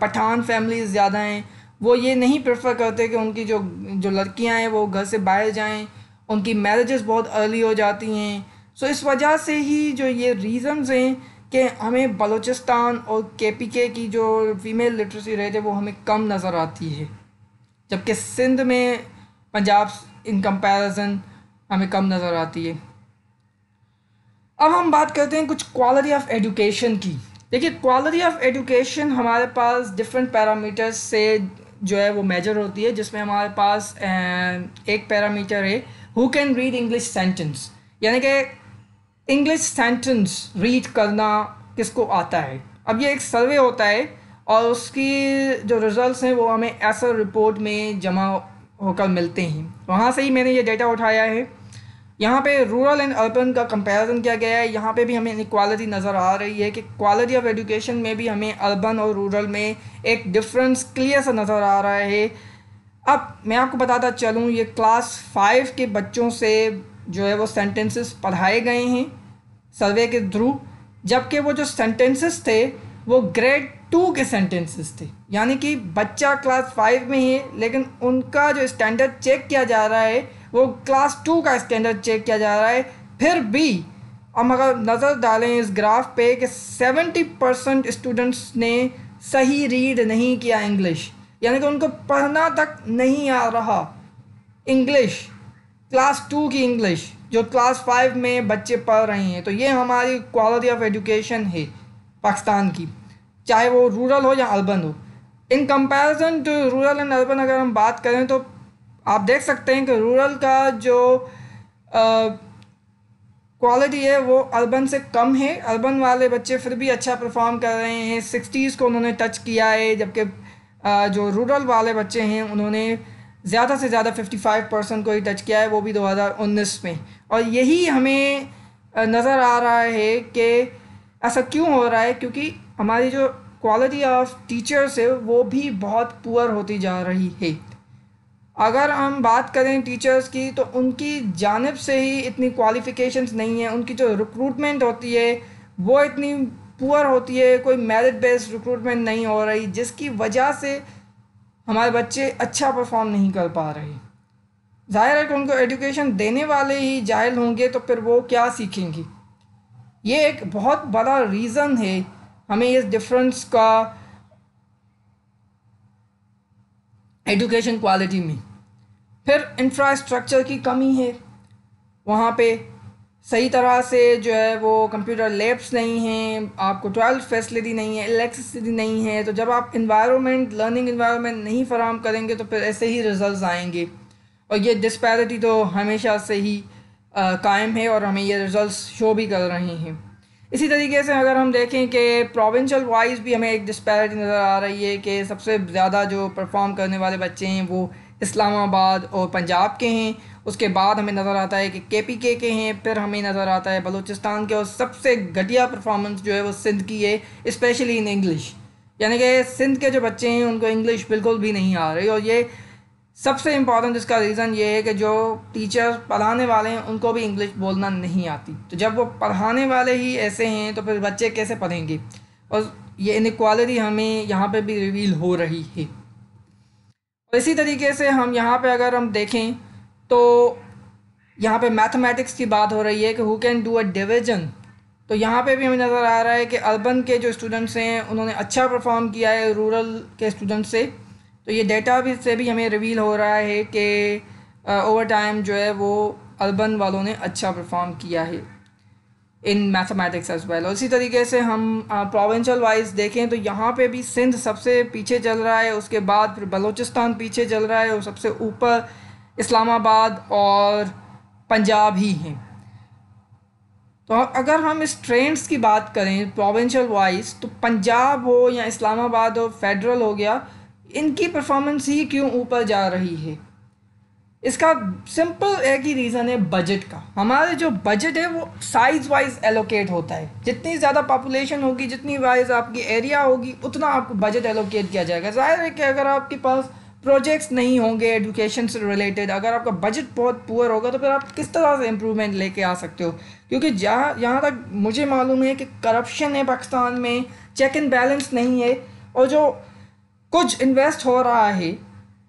पठान फैमिली ज़्यादा हैं वो ये नहीं प्रेफर करते कि उनकी जो जो लड़कियां हैं वो घर से बाहर जाएं उनकी मैरिजेस बहुत अर्ली हो जाती हैं सो इस वजह से ही जो ये रीज़न्स हैं कि हमें बलूचिस्तान और के पी के की जो फीमेल लिटरेसी रेट है वो हमें कम नज़र आती है जबकि सिंध में पंजाब इन कंपैरिजन हमें कम नज़र आती है अब हम बात करते हैं कुछ क्वालिटी ऑफ एजुकेशन की देखिए क्वालिटी ऑफ एजुकेशन हमारे पास डिफरेंट पैरामीटर्स से जो है वो मेजर होती है जिसमें हमारे पास एक पैरामीटर है who can read English sentence यानी कि इंग्लिश सेंटेंस रीड करना किसको आता है अब ये एक सर्वे होता है और उसकी जो रिज़ल्ट्स हैं वो हमें ऐसा रिपोर्ट में जमा कल मिलते ही वहाँ से ही मैंने ये डेटा उठाया है यहाँ पे रूरल एंड अर्बन का कंपैरिजन किया गया है यहाँ पे भी हमें इक्वालिटी नज़र आ रही है कि क्वालिटी ऑफ एजुकेशन में भी हमें अर्बन और रूरल में एक डिफरेंस क्लियर सा नज़र आ रहा है अब मैं आपको बताता चलूँ ये क्लास फाइव के बच्चों से जो है वो सेंटेंसेस पढ़ाए गए हैं सर्वे के थ्रू जबकि वो जो सेंटेंसेस थे वो ग्रेड टू के सेंटेंसेस थे यानी कि बच्चा क्लास फाइव में है लेकिन उनका जो स्टैंडर्ड चेक किया जा रहा है वो क्लास टू का स्टैंडर्ड चेक किया जा रहा है फिर भी हम अगर नज़र डालें इस ग्राफ पे कि सेवेंटी परसेंट स्टूडेंट्स ने सही रीड नहीं किया इंग्लिश यानी कि उनको पढ़ना तक नहीं आ रहा इंग्लिश क्लास टू की इंग्लिश जो क्लास फाइव में बच्चे पढ़ रहे हैं तो ये हमारी क्वालिटी ऑफ एजुकेशन है पाकिस्तान की चाहे वो रूरल हो या अर्बन हो in comparison to rural and urban अगर हम बात करें तो आप देख सकते हैं कि रूरल का जो क्वालिटी है वो अर्बन से कम है अर्बन वाले बच्चे फिर भी अच्छा परफॉर्म कर रहे हैं सिक्सटीज़ को उन्होंने टच किया है जबकि जो रूरल वाले बच्चे हैं उन्होंने ज़्यादा से ज़्यादा 55 परसेंट को ही टच किया है वो भी 2019 में और यही हमें नज़र आ रहा है कि ऐसा क्यों हो रहा है क्योंकि हमारी जो क्वालिटी ऑफ टीचर्स है वो भी बहुत पुअर होती जा रही है अगर हम बात करें टीचर्स की तो उनकी जानब से ही इतनी क्वालिफ़िकेशंस नहीं है उनकी जो रिक्रूटमेंट होती है वो इतनी पुअर होती है कोई मेरिट बेस्ड रिक्रूटमेंट नहीं हो रही जिसकी वजह से हमारे बच्चे अच्छा परफॉर्म नहीं कर पा रहे जाहिर है कि उनको एजुकेशन देने वाले ही जाहिल होंगे तो फिर वो क्या सीखेंगे ये एक बहुत बड़ा रीज़न है हमें इस डिफरेंस का एजुकेशन क्वालिटी में फिर इंफ्रास्ट्रक्चर की कमी है वहाँ पे सही तरह से जो है वो कंप्यूटर लैब्स नहीं हैं आपको ट्वेल्थ फैसिलिटी नहीं है इलेक्ट्रिसिटी नहीं है तो जब आप इन्वायरमेंट लर्निंग इन्वायरमेंट नहीं फराम करेंगे तो फिर ऐसे ही रिजल्ट आएंगे और ये डिस्पैरिटी तो हमेशा से ही कायम है और हमें ये रिजल्ट्स शो भी कर रहे हैं इसी तरीके से अगर हम देखें कि प्रोविंशल वाइज भी हमें एक डिस्पैरिटी नज़र आ रही है कि सबसे ज़्यादा जो परफॉर्म करने वाले बच्चे हैं वो इस्लामाबाद और पंजाब के हैं उसके बाद हमें नज़र आता है कि के पी के के हैं फिर हमें नज़र आता है बलूचिस्तान के और सबसे घटिया परफॉर्मेंस जो है वो सिंध की है इस्पेशली इन इंग्लिश यानी कि सिंध के जो बच्चे हैं उनको इंग्लिश बिल्कुल भी नहीं आ रही और ये सबसे इम्पॉर्टेंट इसका रीज़न ये है कि जो टीचर पढ़ाने वाले हैं उनको भी इंग्लिश बोलना नहीं आती तो जब वो पढ़ाने वाले ही ऐसे हैं तो फिर बच्चे कैसे पढ़ेंगे और ये इनक्वालिटी हमें यहाँ पे भी रिवील हो रही है और इसी तरीके से हम यहाँ पे अगर हम देखें तो यहाँ पे मैथमेटिक्स की बात हो रही है कि who can do a division तो यहाँ पे भी हमें नज़र आ रहा है कि अर्बन के जो स्टूडेंट्स हैं उन्होंने अच्छा परफॉर्म किया है रूरल के स्टूडेंट्स से तो ये डेटा भी से भी हमें रिवील हो रहा है कि ओवर टाइम जो है वो अर्बन वालों ने अच्छा परफॉर्म किया है इन मैथमेटिक्स एज वेल उसी तरीके से हम प्रोविंशल वाइज देखें तो यहाँ पे भी सिंध सबसे पीछे चल रहा है उसके बाद फिर बलूचिस्तान पीछे चल रहा है और सबसे ऊपर इस्लामाबाद और पंजाब ही हैं तो अगर हम इस ट्रेंड्स की बात करें प्रोविंशल वाइज तो पंजाब हो या इस्लामाबाद हो फेडरल हो गया इनकी परफॉर्मेंस ही क्यों ऊपर जा रही है इसका सिंपल एक ही रीज़न है बजट का हमारे जो बजट है वो साइज़ वाइज एलोकेट होता है जितनी ज़्यादा पॉपुलेशन होगी जितनी वाइज आपकी एरिया होगी उतना आपको बजट एलोकेट किया जाएगा जाहिर है कि अगर आपके पास प्रोजेक्ट्स नहीं होंगे एजुकेशन से रिलेटेड अगर आपका बजट बहुत पुअर होगा तो फिर आप किस तरह से इम्प्रूवमेंट लेके आ सकते हो क्योंकि जहाँ यहाँ तक मुझे मालूम है कि करप्शन है पाकिस्तान में चेक एंड बैलेंस नहीं है और जो कुछ इन्वेस्ट हो रहा है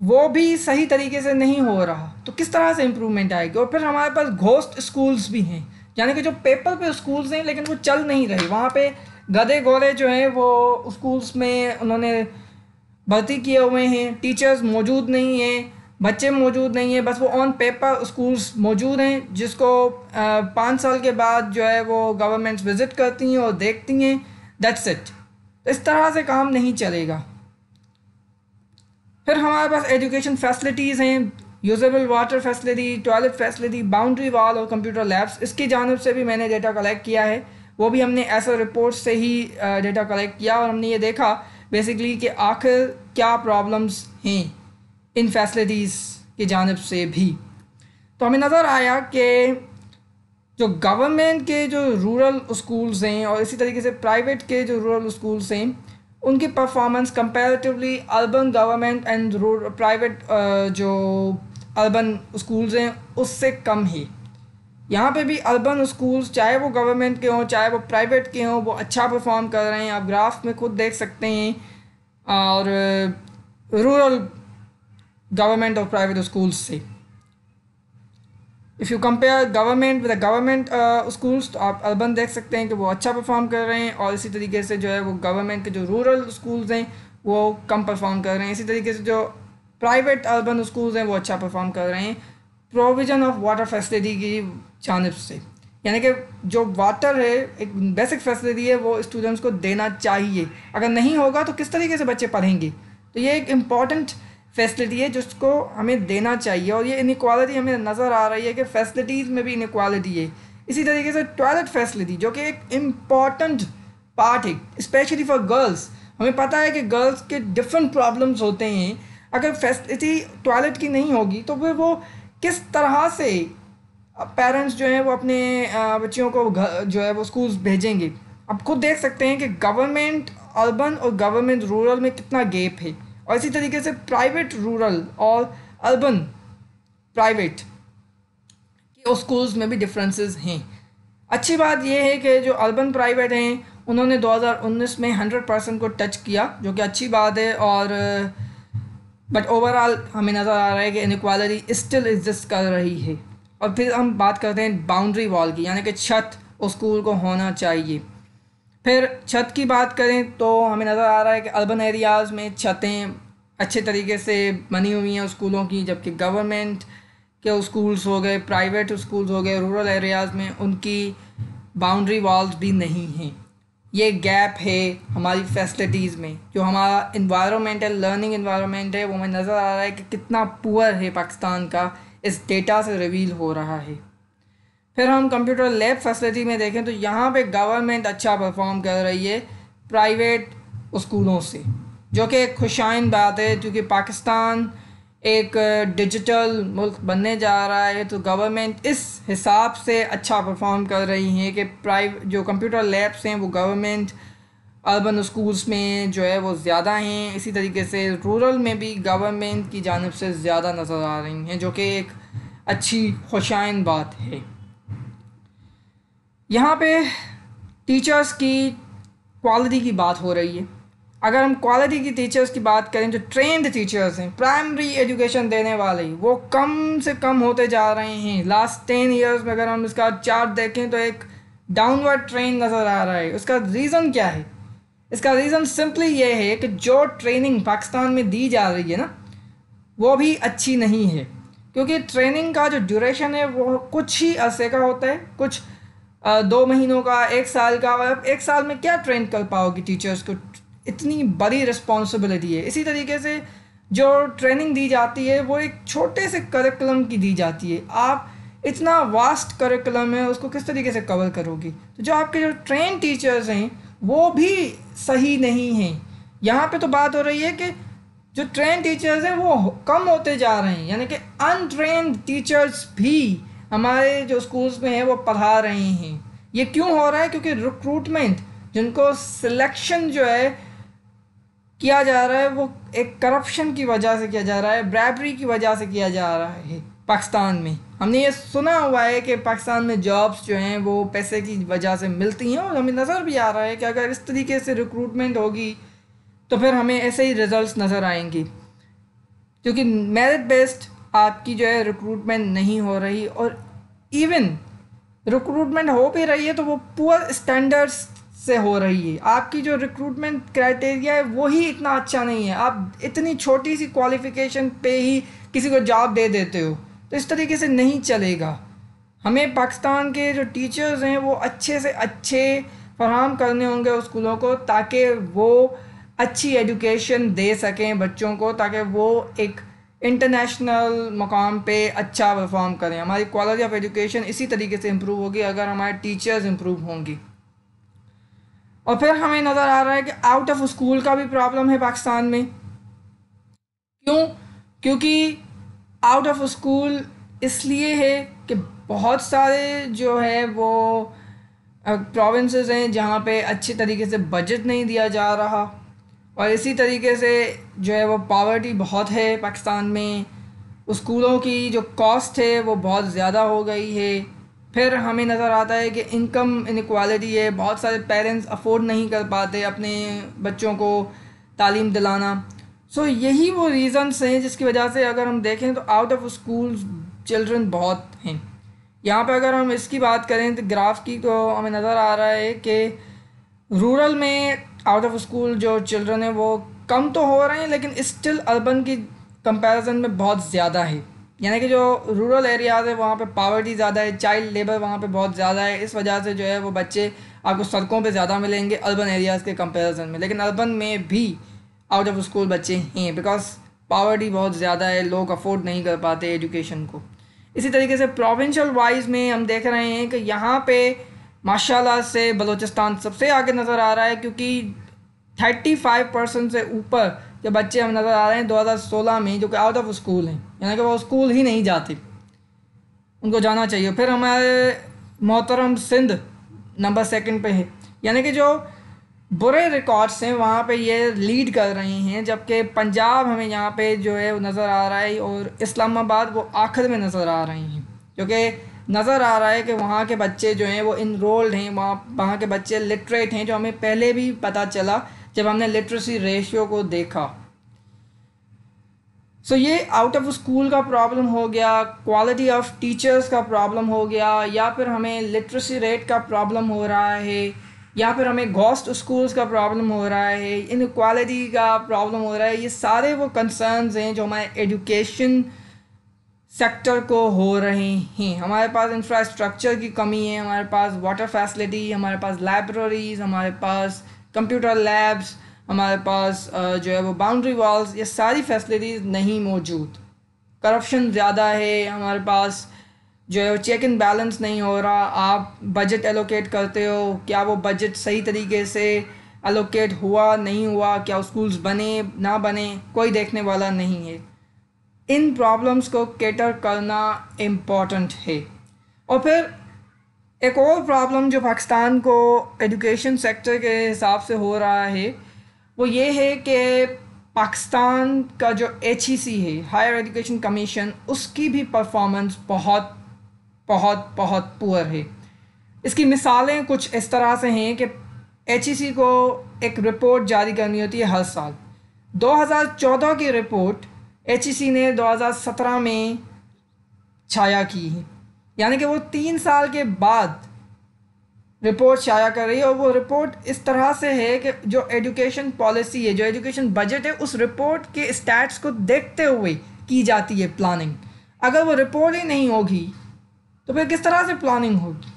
वो भी सही तरीके से नहीं हो रहा तो किस तरह से इम्प्रूवमेंट आएगी और फिर हमारे पास घोस्ट स्कूल्स भी हैं यानी कि जो पेपर पे स्कूल्स हैं लेकिन वो चल नहीं रहे वहाँ पे गधे गोरे जो हैं वो स्कूल्स में उन्होंने भर्ती किए हुए हैं टीचर्स मौजूद नहीं हैं बच्चे मौजूद नहीं हैं बस वो ऑन पेपर स्कूल्स मौजूद हैं जिसको पाँच साल के बाद जो है वो गवर्नमेंट्स विज़िट करती हैं और देखती हैं दैट्स इट इस तरह से काम नहीं चलेगा फिर हमारे पास एजुकेशन फैसिलिटीज़ हैं usable water facility toilet facility boundary wall और कंप्यूटर लैब्स इसकी जानब से भी मैंने डेटा कलेक्ट किया है वो भी हमने ऐसा रिपोर्ट से ही डेटा कलेक्ट किया और हमने ये देखा बेसिकली कि आखिर क्या प्रॉब्लम्स हैं इन फैसिलिटीज़ की जानब से भी तो हमें नज़र आया कि जो गवर्नमेंट के जो रूरल स्कूल्स हैं और इसी तरीके से प्राइवेट के जो रूरल स्कूल्स हैं उनकी performance comparatively urban government and रूर प्राइवेट जो अर्बन स्कूल्स हैं उससे कम ही यहाँ पे भी अर्बन स्कूल्स चाहे वो गवर्नमेंट के हों चाहे वो प्राइवेट के हों वो अच्छा परफॉर्म कर रहे हैं आप ग्राफ में खुद देख सकते हैं और रूरल uh, गवर्नमेंट और प्राइवेट स्कूल्स से if you compare government with government schools तो आप अर्बन देख सकते हैं कि वो अच्छा परफॉर्म कर रहे हैं और इसी तरीके से जो है वो गवर्नमेंट के जो रूरल स्कूल्स हैं वो कम परफॉर्म कर रहे हैं इसी तरीके से जो प्राइवेट अर्बन स्कूल्स हैं वो अच्छा परफॉर्म कर रहे हैं प्रोविज़न ऑफ वाटर फैसिलिटी की जानब से यानी कि जो वाटर है एक बेसिक फैसिलिटी है वो स्टूडेंट्स को देना चाहिए अगर नहीं होगा तो किस तरीके से बच्चे पढ़ेंगे तो ये एक इम्पॉर्टेंट फैसिलिटी है जिसको हमें देना चाहिए और ये इनक्वालिटी हमें नज़र आ रही है कि फैसिलिटीज़ में भी इनक्वालिटी है इसी तरीके से टॉयलेट फैसिलिटी जो कि एक इम्पॉर्टेंट पार्ट है स्पेशली फॉर गर्ल्स हमें पता है कि गर्ल्स के डिफरेंट प्रॉब्लम्स होते हैं अगर फैसिलिटी टॉयलेट की नहीं होगी तो फिर वो किस तरह से पेरेंट्स जो हैं वो अपने बच्चियों को जो है वो स्कूल्स भेजेंगे आप खुद देख सकते हैं कि गवर्नमेंट अर्बन और गवर्नमेंट रूरल में कितना गैप है और इसी तरीके से प्राइवेट रूरल और अर्बन प्राइवेट के स्कूल्स में भी डिफरेंसेस हैं अच्छी बात यह है कि जो अर्बन प्राइवेट हैं उन्होंने 2019 में 100 परसेंट को टच किया जो कि अच्छी बात है और बट ओवरऑल हमें नज़र आ रहा है कि इनक्वालिटी स्टिल एग्जिस्ट कर रही है और फिर हम बात करते हैं बाउंड्री वॉल की यानी कि छत स्कूल को होना चाहिए फिर छत की बात करें तो हमें नज़र आ रहा है कि अर्बन एरियाज़ में छतें अच्छे तरीके से बनी हुई हैं स्कूलों की जबकि गवर्नमेंट के स्कूल्स हो गए प्राइवेट स्कूल्स हो गए रूरल एरियाज़ में उनकी बाउंड्री वॉल्स भी नहीं हैं ये गैप है हमारी फैसिलिटीज़ में जो हमारा इन्वायरमेंट है लर्निंग इन्वायरमेंट है वो हमें नज़र आ रहा है कि कितना पुअर है पाकिस्तान का इस डेटा से रिवील हो रहा है फिर हम कंप्यूटर लैब फैसिलिटी में देखें तो यहाँ पे गवर्नमेंट अच्छा परफॉर्म कर रही है प्राइवेट स्कूलों से जो कि एक खुशाइन बात है क्योंकि पाकिस्तान एक डिजिटल मुल्क बनने जा रहा है तो गवर्नमेंट इस हिसाब से अच्छा परफॉर्म कर रही है कि प्राइवेट जो कंप्यूटर लैब्स हैं वो गवर्नमेंट अर्बन स्कूल्स में जो है वो ज़्यादा हैं इसी तरीके से रूरल में भी गवर्नमेंट की जानब से ज़्यादा नज़र आ रही हैं जो कि एक अच्छी खुशाइन बात है यहाँ पे टीचर्स की क्वालिटी की बात हो रही है अगर हम क्वालिटी की टीचर्स की बात करें जो ट्रेंड टीचर्स हैं प्राइमरी एजुकेशन देने वाले वो कम से कम होते जा रहे हैं लास्ट टेन इयर्स में अगर हम इसका चार्ट देखें तो एक डाउनवर्ड ट्रेंड नज़र आ रहा है उसका रीज़न क्या है इसका रीज़न सिंपली ये है कि जो ट्रेनिंग पाकिस्तान में दी जा रही है ना वो भी अच्छी नहीं है क्योंकि ट्रेनिंग का जो ड्यूरेशन है वो कुछ ही अरसे का होता है कुछ दो महीनों का एक साल का और एक साल में क्या ट्रेन कर पाओगे टीचर्स को इतनी बड़ी रिस्पॉन्सिबिलिटी है इसी तरीके से जो ट्रेनिंग दी जाती है वो एक छोटे से करिकुलम की दी जाती है आप इतना वास्ट करिकुलम है उसको किस तरीके से कवर करोगे तो जो आपके जो ट्रेन टीचर्स हैं वो भी सही नहीं हैं यहाँ पे तो बात हो रही है कि जो ट्रेन टीचर्स हैं वो कम होते जा रहे हैं यानी कि अनट्रेन टीचर्स भी हमारे जो स्कूल्स में हैं वो पढ़ा रहे हैं ये क्यों हो रहा है क्योंकि रिक्रूटमेंट जिनको सिलेक्शन जो है किया जा रहा है वो एक करप्शन की वजह से किया जा रहा है ब्रैबरी की वजह से किया जा रहा है पाकिस्तान में हमने ये सुना हुआ है कि पाकिस्तान में जॉब्स जो हैं वो पैसे की वजह से मिलती हैं और हमें नज़र भी आ रहा है कि अगर इस तरीके से रिक्रूटमेंट होगी तो फिर हमें ऐसे ही रिज़ल्ट नज़र आएंगे क्योंकि मेरिट बेस्ड आपकी जो है रिक्रूटमेंट नहीं हो रही और इवन रिक्रूटमेंट हो भी रही है तो वो पुअर स्टैंडर्ड्स से हो रही है आपकी जो रिक्रूटमेंट क्राइटेरिया है वो ही इतना अच्छा नहीं है आप इतनी छोटी सी क्वालिफिकेशन पे ही किसी को जॉब दे देते हो तो इस तरीके से नहीं चलेगा हमें पाकिस्तान के जो टीचर्स हैं वो अच्छे से अच्छे फराम करने होंगे उस स्कूलों को ताकि वो अच्छी एजुकेशन दे सकें बच्चों को ताकि वो एक इंटरनेशनल मकाम पे अच्छा परफॉर्म करें हमारी क्वालिटी ऑफ एजुकेशन इसी तरीके से इम्प्रूव होगी अगर हमारे टीचर्स इम्प्रूव होंगी और फिर हमें नज़र आ रहा है कि आउट ऑफ स्कूल का भी प्रॉब्लम है पाकिस्तान में क्यों क्योंकि आउट ऑफ स्कूल इसलिए है कि बहुत सारे जो है वो प्रोविंसेस हैं जहाँ पे अच्छे तरीके से बजट नहीं दिया जा रहा और इसी तरीके से जो है वो पावर्टी बहुत है पाकिस्तान में स्कूलों की जो कॉस्ट है वो बहुत ज़्यादा हो गई है फिर हमें नज़र आता है कि इनकम इनक्वालिटी है बहुत सारे पेरेंट्स अफोर्ड नहीं कर पाते अपने बच्चों को तालीम दिलाना सो so, यही वो रीज़न्स हैं जिसकी वजह से अगर हम देखें तो आउट ऑफ स्कूल चिल्ड्रन बहुत हैं यहाँ पर अगर हम इसकी बात करें तो ग्राफ की तो हमें नज़र आ रहा है कि रूरल में आउट ऑफ स्कूल जो चिल्ड्रन है वो कम तो हो रहे हैं लेकिन स्टिल अर्बन की कंपैरिजन में बहुत ज़्यादा है यानी कि जो रूरल एरियाज़ है वहाँ पे पावर्टी ज़्यादा है चाइल्ड लेबर वहाँ पे बहुत ज़्यादा है इस वजह से जो है वो बच्चे आपको सड़कों पे ज़्यादा मिलेंगे अर्बन एरियाज़ के कंपैरिजन में लेकिन अर्बन में भी आउट ऑफ स्कूल बच्चे हैं बिकॉज पावर्टी बहुत ज़्यादा है लोग अफोर्ड नहीं कर पाते एजुकेशन को इसी तरीके से प्रोविंशल वाइज में हम देख रहे हैं कि यहाँ पर माशाल्लाह से बलूचिस्तान सबसे आगे नज़र आ रहा है क्योंकि 35 परसेंट से ऊपर के बच्चे हम नज़र आ रहे हैं 2016 में जो कि आउट ऑफ स्कूल हैं यानी कि वो स्कूल ही नहीं जाते उनको जाना चाहिए फिर हमारे मोहतरम सिंध नंबर सेकंड पे है यानी कि जो बुरे रिकॉर्ड्स हैं वहाँ पे ये लीड कर रहे हैं जबकि पंजाब हमें यहाँ पे जो है नज़र आ रहा है और इस्लामाबाद वो आखिर में नज़र आ रहे हैं क्योंकि नज़र आ रहा है कि वहाँ के बच्चे जो हैं वो इनरोल्ड हैं वहाँ वहाँ के बच्चे लिटरेट हैं जो हमें पहले भी पता चला जब हमने लिटरेसी रेशियो को देखा सो so, ये आउट ऑफ स्कूल का प्रॉब्लम हो गया क्वालिटी ऑफ टीचर्स का प्रॉब्लम हो गया या फिर हमें लिटरेसी रेट का प्रॉब्लम हो रहा है या फिर हमें गोस्ट स्कूल्स का प्रॉब्लम हो रहा है इनक्वालिटी का प्रॉब्लम हो रहा है ये सारे वो कंसर्नस हैं जो हमारे एजुकेशन सेक्टर को हो रहे हैं हमारे पास इंफ्रास्ट्रक्चर की कमी है हमारे पास वाटर फैसिलिटी हमारे पास लाइब्रेरीज हमारे पास कंप्यूटर लैब्स हमारे पास जो है वो बाउंड्री वॉल्स ये सारी फैसिलिटीज़ नहीं मौजूद करप्शन ज़्यादा है हमारे पास जो है वो चेक इन बैलेंस नहीं हो रहा आप बजट एलोकेट करते हो क्या वो बजट सही तरीके से एलोकेट हुआ नहीं हुआ क्या स्कूल्स बने ना बने कोई देखने वाला नहीं है इन प्रॉब्लम्स को कैटर करना इम्पॉर्टेंट है और फिर एक और प्रॉब्लम जो पाकिस्तान को एजुकेशन सेक्टर के हिसाब से हो रहा है वो ये है कि पाकिस्तान का जो एच e है हायर एजुकेशन कमीशन उसकी भी परफॉर्मेंस बहुत बहुत बहुत पुअर है इसकी मिसालें कुछ इस तरह से हैं कि एच e को एक रिपोर्ट जारी करनी होती है हर साल 2014 की रिपोर्ट एच e ने 2017 में छाया की यानी कि वो तीन साल के बाद रिपोर्ट छाया कर रही है और वो रिपोर्ट इस तरह से है कि जो एजुकेशन पॉलिसी है जो एजुकेशन बजट है उस रिपोर्ट के स्टैट्स को देखते हुए की जाती है प्लानिंग अगर वो रिपोर्ट ही नहीं होगी तो फिर किस तरह से प्लानिंग होगी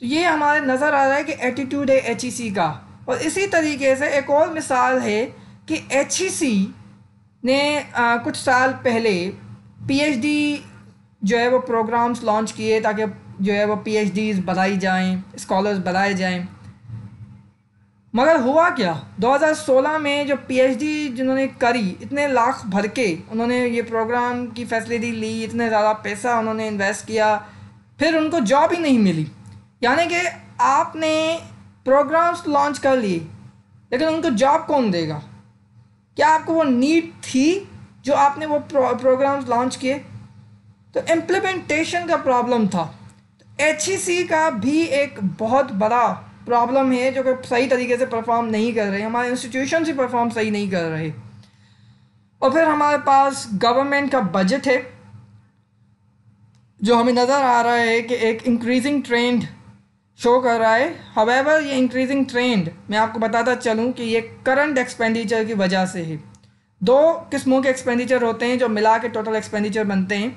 तो ये हमारे नज़र आ रहा है कि एटीट्यूड है एच e का और इसी तरीके से एक और मिसाल है कि एच ने आ, कुछ साल पहले पीएचडी जो है वो प्रोग्राम्स लॉन्च किए ताकि जो है वो पी बढ़ाई जाएं स्कॉलर्स बढ़ाए जाएं मगर हुआ क्या 2016 में जो पीएचडी जिन्होंने करी इतने लाख भर के उन्होंने ये प्रोग्राम की फैसिलिटी ली इतने ज़्यादा पैसा उन्होंने इन्वेस्ट किया फिर उनको जॉब ही नहीं मिली यानी कि आपने प्रोग्राम्स लॉन्च कर लिए लेकिन उनको जॉब कौन देगा क्या आपको वो नीड थी जो आपने वो प्रोग्राम्स लॉन्च किए तो इम्प्लीमेंटेशन का प्रॉब्लम था एच सी e का भी एक बहुत बड़ा प्रॉब्लम है जो कि सही तरीके से परफॉर्म नहीं कर रहे हमारे इंस्टीट्यूशन भी परफॉर्म सही नहीं कर रहे और फिर हमारे पास गवर्नमेंट का बजट है जो हमें नज़र आ रहा है कि एक इंक्रीजिंग ट्रेंड शो कर रहा है हवेवर ये इंक्रीजिंग ट्रेंड मैं आपको बताता चलूँ कि ये करंट एक्सपेंडिचर की वजह से ही दो किस्मों के एक्सपेंडिचर होते हैं जो मिला के टोटल एक्सपेंडिचर बनते हैं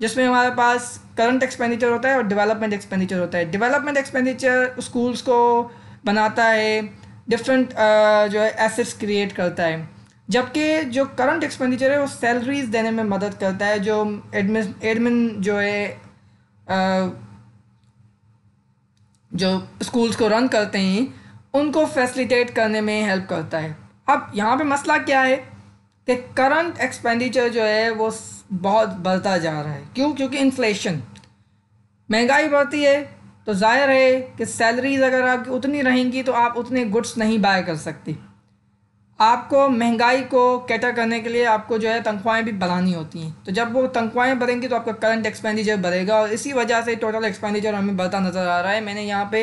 जिसमें हमारे पास करंट एक्सपेंडिचर होता है और डेवलपमेंट एक्सपेंडिचर होता है डेवलपमेंट एक्सपेंडिचर स्कूल्स को बनाता है डिफरेंट uh, जो है एसेट्स क्रिएट करता है जबकि जो करंट एक्सपेंडिचर है वो सैलरीज देने में मदद करता है जो एडमिन एडमिन जो है जो स्कूल्स को रन करते हैं उनको फैसिलिटेट करने में हेल्प करता है अब यहाँ पे मसला क्या है कि करंट एक्सपेंडिचर जो है वो बहुत बढ़ता जा रहा है क्यों क्योंकि इन्फ्लेशन महंगाई बढ़ती है तो जाहिर है कि सैलरीज अगर आपकी उतनी रहेंगी तो आप उतने गुड्स नहीं बाय कर सकती आपको महंगाई को कैटर करने के लिए आपको जो है तनख्वाहें भी बढ़ानी होती हैं तो जब वो तनख्वाहें बढ़ेंगी तो आपका करंट एक्सपेंडिचर बढ़ेगा और इसी वजह से टोटल एक्सपेंडिचर हमें बढ़ता नज़र आ रहा है मैंने यहाँ पे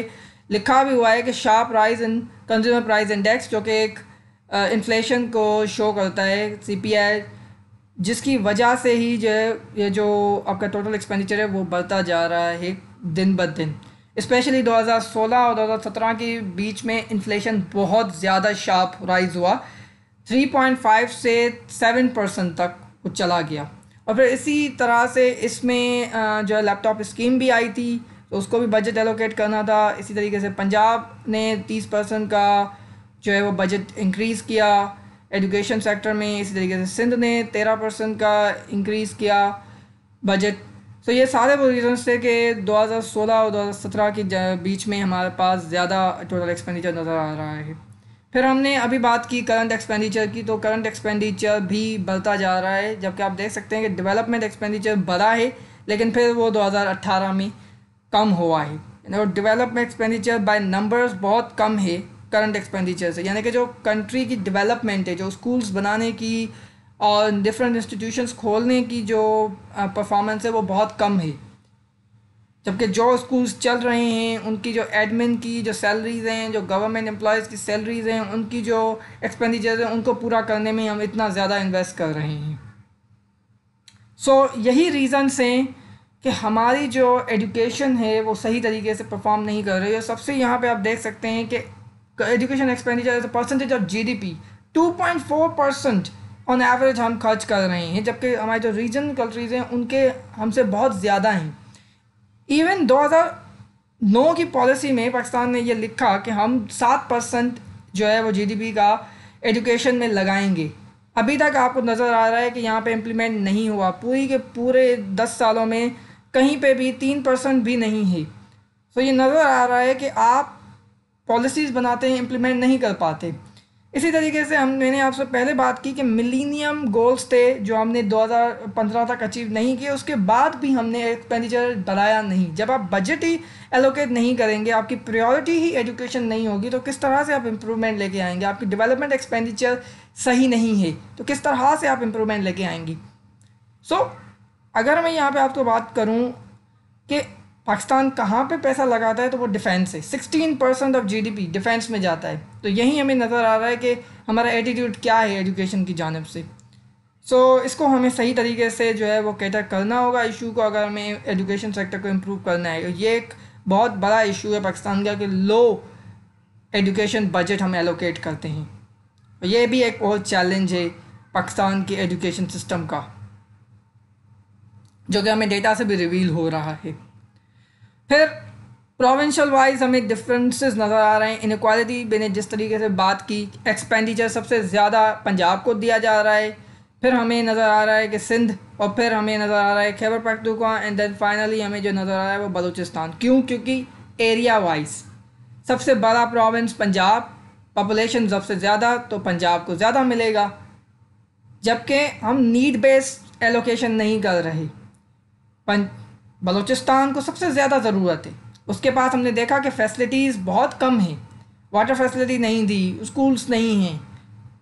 लिखा भी हुआ है कि sharp rise in consumer price index जो कि एक इन्फ्लेशन को शो करता है सी जिसकी वजह से ही जो है ये जो आपका टोटल एक्सपेंडिचर है वो बढ़ता जा रहा है दिन ब दिन स्पेशली 2016 और 2017 के बीच में इन्फ्लेशन बहुत ज़्यादा शार्प राइज हुआ 3.5 से 7 परसेंट तक वो चला गया और फिर इसी तरह से इसमें जो है लैपटॉप स्कीम भी आई थी तो उसको भी बजट एलोकेट करना था इसी तरीके से पंजाब ने 30 परसेंट का जो है वो बजट इंक्रीज़ किया एजुकेशन सेक्टर में इसी तरीके से सिंध ने तेरह परसेंट का इंक्रीज़ किया बजट सो ये सारे वो रीजन्स थे कि 2016 और 2017 के बीच में हमारे पास ज़्यादा टोटल एक्सपेंडिचर नज़र आ रहा है फिर हमने अभी बात की करंट एक्सपेंडिचर की तो करंट एक्सपेंडिचर भी बढ़ता जा रहा है जबकि आप देख सकते हैं कि डेवलपमेंट एक्सपेंडिचर बढ़ा है लेकिन फिर वो 2018 में कम हुआ है और डेवलपमेंट एक्सपेंडिचर बाय नंबर्स बहुत कम है करंट एक्सपेंडिचर से यानी कि जो कंट्री की डेवलपमेंट है जो स्कूल्स बनाने की और डिफरेंट इंस्टीट्यूशंस खोलने की जो परफॉर्मेंस है वो बहुत कम है जबकि जो स्कूल्स चल रहे हैं उनकी जो एडमिन की जो सैलरीज़ हैं जो गवर्नमेंट एम्प्लॉज की सैलरीज़ हैं उनकी जो एक्सपेंडिचर हैं उनको पूरा करने में हम इतना ज़्यादा इन्वेस्ट कर रहे हैं सो so, यही रीज़न्स हैं कि हमारी जो एजुकेशन है वो सही तरीके से परफॉर्म नहीं कर रही है सबसे यहाँ पे आप देख सकते हैं कि education expenditure percentage of G D P two point four percent on average हम खर्च कर रहे हैं जबकि हमारे जो रीजन कंट्रीज़ हैं उनके हमसे बहुत ज़्यादा हैं इवन दो हज़ार नौ की पॉलिसी में पाकिस्तान ने यह लिखा कि हम सात परसेंट जो है वो जीडीपी का एजुकेशन में लगाएंगे अभी तक आपको नज़र आ रहा है कि यहाँ पे इम्प्लीमेंट नहीं हुआ पूरी के पूरे दस सालों में कहीं पे भी तीन परसेंट भी नहीं है तो ये नज़र आ रहा है कि आप पॉलिसीज़ बनाते हैं इम्प्लीमेंट नहीं कर पाते इसी तरीके से हम मैंने आपसे पहले बात की कि मिलीनियम गोल्स थे जो हमने 2015 तक अचीव नहीं किए उसके बाद भी हमने एक्सपेंडिचर बढ़ाया नहीं जब आप बजट ही एलोकेट नहीं करेंगे आपकी प्रायोरिटी ही एजुकेशन नहीं होगी तो किस तरह से आप इम्प्रूवमेंट लेके आएंगे आपकी डेवलपमेंट एक्सपेंडिचर सही नहीं है तो किस तरह से आप इम्प्रूवमेंट लेके आएंगी सो so, अगर मैं यहाँ पर आपको बात करूँ कि पाकिस्तान कहाँ पे पैसा लगाता है तो वो डिफेंस है sixteen percent of G defence में जाता है तो यही हमें नज़र आ रहा है कि हमारा एटीट्यूड क्या है एजुकेशन की जानब से सो so, इसको हमें सही तरीके से जो है वो कैटर करना होगा इशू को अगर हमें एजुकेशन सेक्टर को इम्प्रूव करना है ये एक बहुत बड़ा इशू है पाकिस्तान का कि लो एजुकेशन बजट हम एलोकेट करते हैं ये भी एक और चैलेंज है पाकिस्तान के एजुकेशन सिस्टम का जो कि हमें डेटा से भी रिवील हो रहा है फिर प्रोविंशियल वाइज हमें डिफरेंसेस नज़र आ रहे हैं इनक्वालिटी मैंने जिस तरीके से बात की एक्सपेंडिचर सबसे ज़्यादा पंजाब को दिया जा रहा है फिर हमें नज़र आ रहा है कि सिंध और फिर हमें नज़र आ रहा है Khyber Pakhtunkhwa and then finally हमें जो नज़र आ रहा है वो बलूचिस्तान क्यों क्योंकि एरिया वाइज सबसे बड़ा प्रोविंस पंजाब पॉपुलेशन सबसे ज़्यादा तो पंजाब को ज़्यादा मिलेगा जबकि हम नीड बेस्ड एलोकेशन नहीं कर रहे बलूचिस्तान को सबसे ज़्यादा ज़रूरत है उसके पास हमने देखा कि फैसिलिटीज़ बहुत कम हैं वाटर फैसिलिटी नहीं दी स्कूल्स नहीं हैं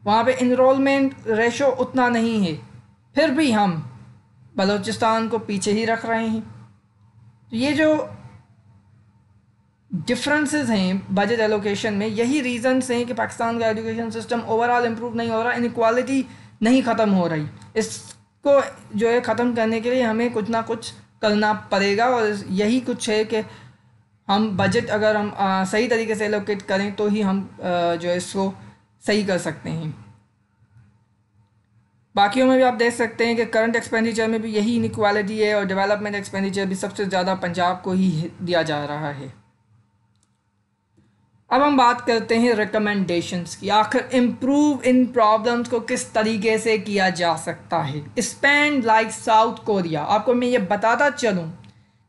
वहाँ पे इनरोलमेंट रेशो उतना नहीं है फिर भी हम बलूचिस्तान को पीछे ही रख रहे हैं तो ये जो डिफरेंसेस हैं बजट एलोकेशन में यही रीज़न्स हैं कि पाकिस्तान का एजुकेशन सिस्टम ओवरऑल इम्प्रूव नहीं हो रहा इनक्वालिटी नहीं ख़त्म हो रही इसको जो है ख़त्म करने के लिए हमें कुछ ना कुछ करना पड़ेगा और यही कुछ है कि हम बजट अगर हम आ, सही तरीके से एलोकेट करें तो ही हम आ, जो है इसको सही कर सकते हैं बाकियों में भी आप देख सकते हैं कि करंट एक्सपेंडिचर में भी यही इनक्वालिटी है और डेवलपमेंट एक्सपेंडिचर भी सबसे ज़्यादा पंजाब को ही दिया जा रहा है अब हम बात करते हैं रिकमेंडेशंस की आखिर इम्प्रूव इन प्रॉब्लम्स को किस तरीके से किया जा सकता है स्पेन लाइक साउथ कोरिया आपको मैं ये बताता चलूँ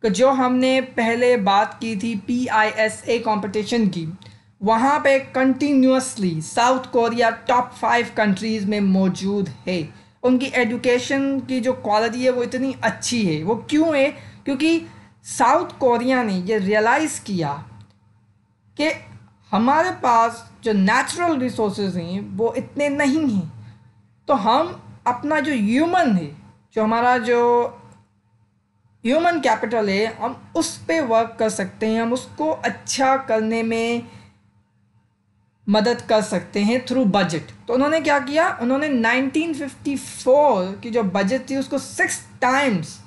कि जो हमने पहले बात की थी P I S A competition की वहाँ पे continuously South Korea top five countries में मौजूद है उनकी एजुकेशन की जो क्वालिटी है वो इतनी अच्छी है वो क्यों है क्योंकि साउथ कोरिया ने ये रियलाइज़ किया कि हमारे पास जो नेचुरल रिसोर्सेज हैं वो इतने नहीं हैं तो हम अपना जो ह्यूमन है जो हमारा जो ह्यूमन कैपिटल है हम उस पर वर्क कर सकते हैं हम उसको अच्छा करने में मदद कर सकते हैं थ्रू बजट तो उन्होंने क्या किया उन्होंने 1954 की जो बजट थी उसको सिक्स टाइम्स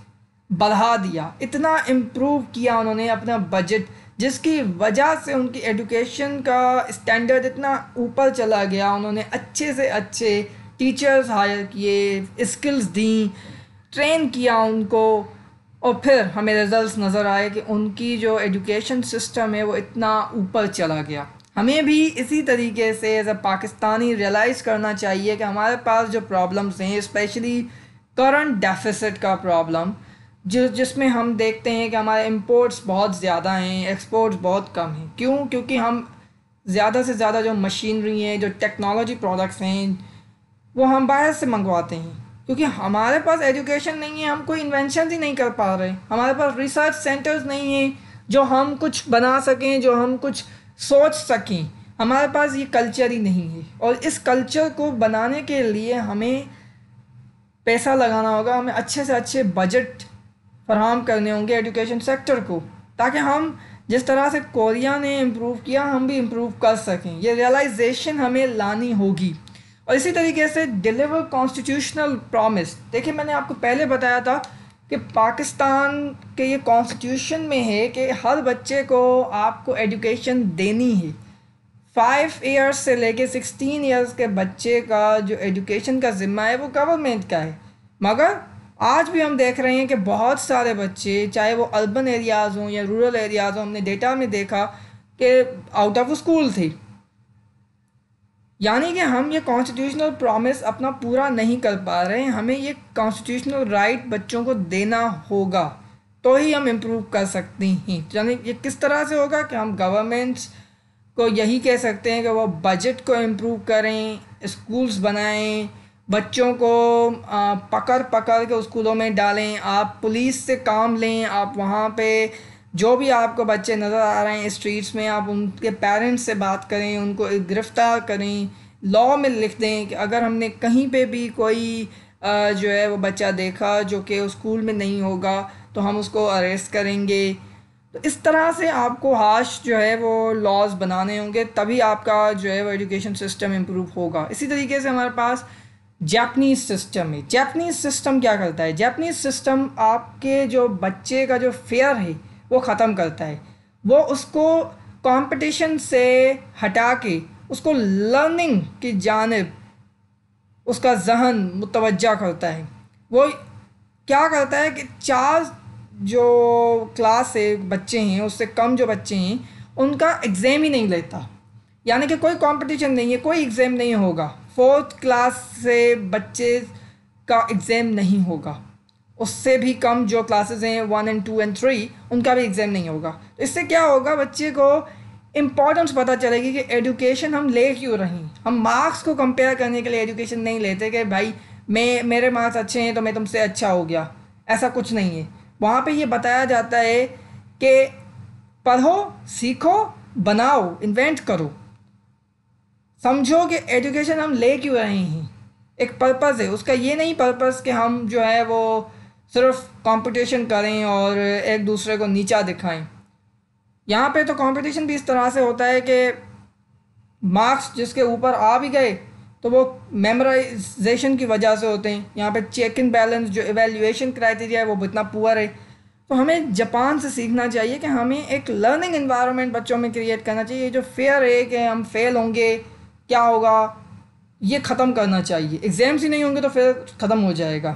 बढ़ा दिया इतना इम्प्रूव किया उन्होंने अपना बजट जिसकी वजह से उनकी एजुकेशन का स्टैंडर्ड इतना ऊपर चला गया उन्होंने अच्छे से अच्छे टीचर्स हायर किए स्किल्स दी ट्रेन किया उनको और फिर हमें रिजल्ट्स नज़र आए कि उनकी जो एजुकेशन सिस्टम है वो इतना ऊपर चला गया हमें भी इसी तरीके से एज अ पाकिस्तानी रियलाइज़ करना चाहिए कि हमारे पास जो प्रॉब्लम्स हैं स्पेशली करंट डेफिसिट का प्रॉब्लम जिस जिसमें हम देखते हैं कि हमारे इम्पोर्ट्स बहुत ज़्यादा हैं एक्सपोर्ट्स बहुत कम हैं क्यों क्योंकि हम ज़्यादा से ज़्यादा जो मशीनरी हैं जो टेक्नोलॉजी प्रोडक्ट्स हैं वो हम बाहर से मंगवाते हैं क्योंकि हमारे पास एजुकेशन नहीं है हम कोई इन्वेंशन ही नहीं कर पा रहे हमारे पास रिसर्च सेंटर्स नहीं हैं जो हम कुछ बना सकें जो हम कुछ सोच सकें हमारे पास ये कल्चर ही नहीं है और इस कल्चर को बनाने के लिए हमें पैसा लगाना होगा हमें अच्छे से अच्छे बजट फराहम करने होंगे एजुकेशन सेक्टर को ताकि हम जिस तरह से कोरिया ने इम्प्रूव किया हम भी इम्प्रूव कर सकें ये रियलाइजेशन हमें लानी होगी और इसी तरीके से डिलीवर कॉन्स्टिट्यूशनल प्रॉमिस देखिए मैंने आपको पहले बताया था कि पाकिस्तान के ये कॉन्स्टिट्यूशन में है कि हर बच्चे को आपको एजुकेशन देनी है फाइव ईयर्स से लेके सिक्सटीन ईयर्स के बच्चे का जो एजुकेशन का ज़िम्मा है वो गवर्नमेंट का है मगर आज भी हम देख रहे हैं कि बहुत सारे बच्चे चाहे वो अर्बन एरियाज़ हों या रूरल एरियाज़ हों हमने डेटा में देखा कि आउट ऑफ स्कूल थे यानी कि हम ये कॉन्स्टिट्यूशनल प्रॉमिस अपना पूरा नहीं कर पा रहे हैं हमें ये कॉन्स्टिट्यूशनल राइट बच्चों को देना होगा तो ही हम इम्प्रूव कर सकते हैं यानी ये किस तरह से होगा कि हम गवर्नमेंट्स को यही कह सकते हैं कि वो बजट को इम्प्रूव करें स्कूल्स बनाएं बच्चों को पकड़ पकड़ के स्कूलों में डालें आप पुलिस से काम लें आप वहाँ पे जो भी आपको बच्चे नज़र आ रहे हैं स्ट्रीट्स में आप उनके पेरेंट्स से बात करें उनको गिरफ़्तार करें लॉ में लिख दें कि अगर हमने कहीं पे भी कोई जो है वो बच्चा देखा जो कि स्कूल में नहीं होगा तो हम उसको अरेस्ट करेंगे तो इस तरह से आपको हाश जो है वो लॉज बनाने होंगे तभी आपका जो है वो एजुकेशन सिस्टम इम्प्रूव होगा इसी तरीके से हमारे पास जैपनीज सिस्टम है जैपनीज सिस्टम क्या करता है जैपनीज सिस्टम आपके जो बच्चे का जो फेयर है वो ख़त्म करता है वो उसको कंपटीशन से हटा के उसको लर्निंग की जानब उसका जहन मुतवजा करता है वो क्या करता है कि चार जो क्लास से बच्चे हैं उससे कम जो बच्चे हैं उनका एग्ज़ाम ही नहीं लेता यानी कि कोई कंपटीशन नहीं है कोई एग्ज़ाम नहीं होगा फोर्थ क्लास से बच्चे का एग्ज़ाम नहीं होगा उससे भी कम जो क्लासेस हैं one and two and three उनका भी एग्ज़ाम नहीं होगा तो इससे क्या होगा बच्चे को इम्पॉर्टेंस पता चलेगी कि एजुकेशन हम ले क्यों रही हम मार्क्स को कंपेयर करने के लिए एजुकेशन नहीं लेते कि भाई मैं मेरे मार्क्स अच्छे हैं तो मैं तुमसे अच्छा हो गया ऐसा कुछ नहीं है वहाँ पे ये बताया जाता है कि पढ़ो सीखो बनाओ इन्वेंट करो समझो कि एजुकेशन हम ले क्यों रहे हैं एक पर्पज़ है उसका ये नहीं पर्पज़ कि हम जो है वो सिर्फ कंपटीशन करें और एक दूसरे को नीचा दिखाएं यहाँ पे तो कंपटीशन भी इस तरह से होता है कि मार्क्स जिसके ऊपर आ भी गए तो वो मेमोराइजेशन की वजह से होते हैं यहाँ पे चेक इन बैलेंस जो एवेल्यूशन क्राइटेरिया है वो इतना पुअर है तो हमें जापान से सीखना चाहिए कि हमें एक लर्निंग इन्वायरमेंट बच्चों में क्रिएट करना चाहिए जो फेयर है कि हम फेल होंगे क्या होगा ये ख़त्म करना चाहिए एग्ज़ाम्स ही नहीं होंगे तो फिर ख़त्म हो जाएगा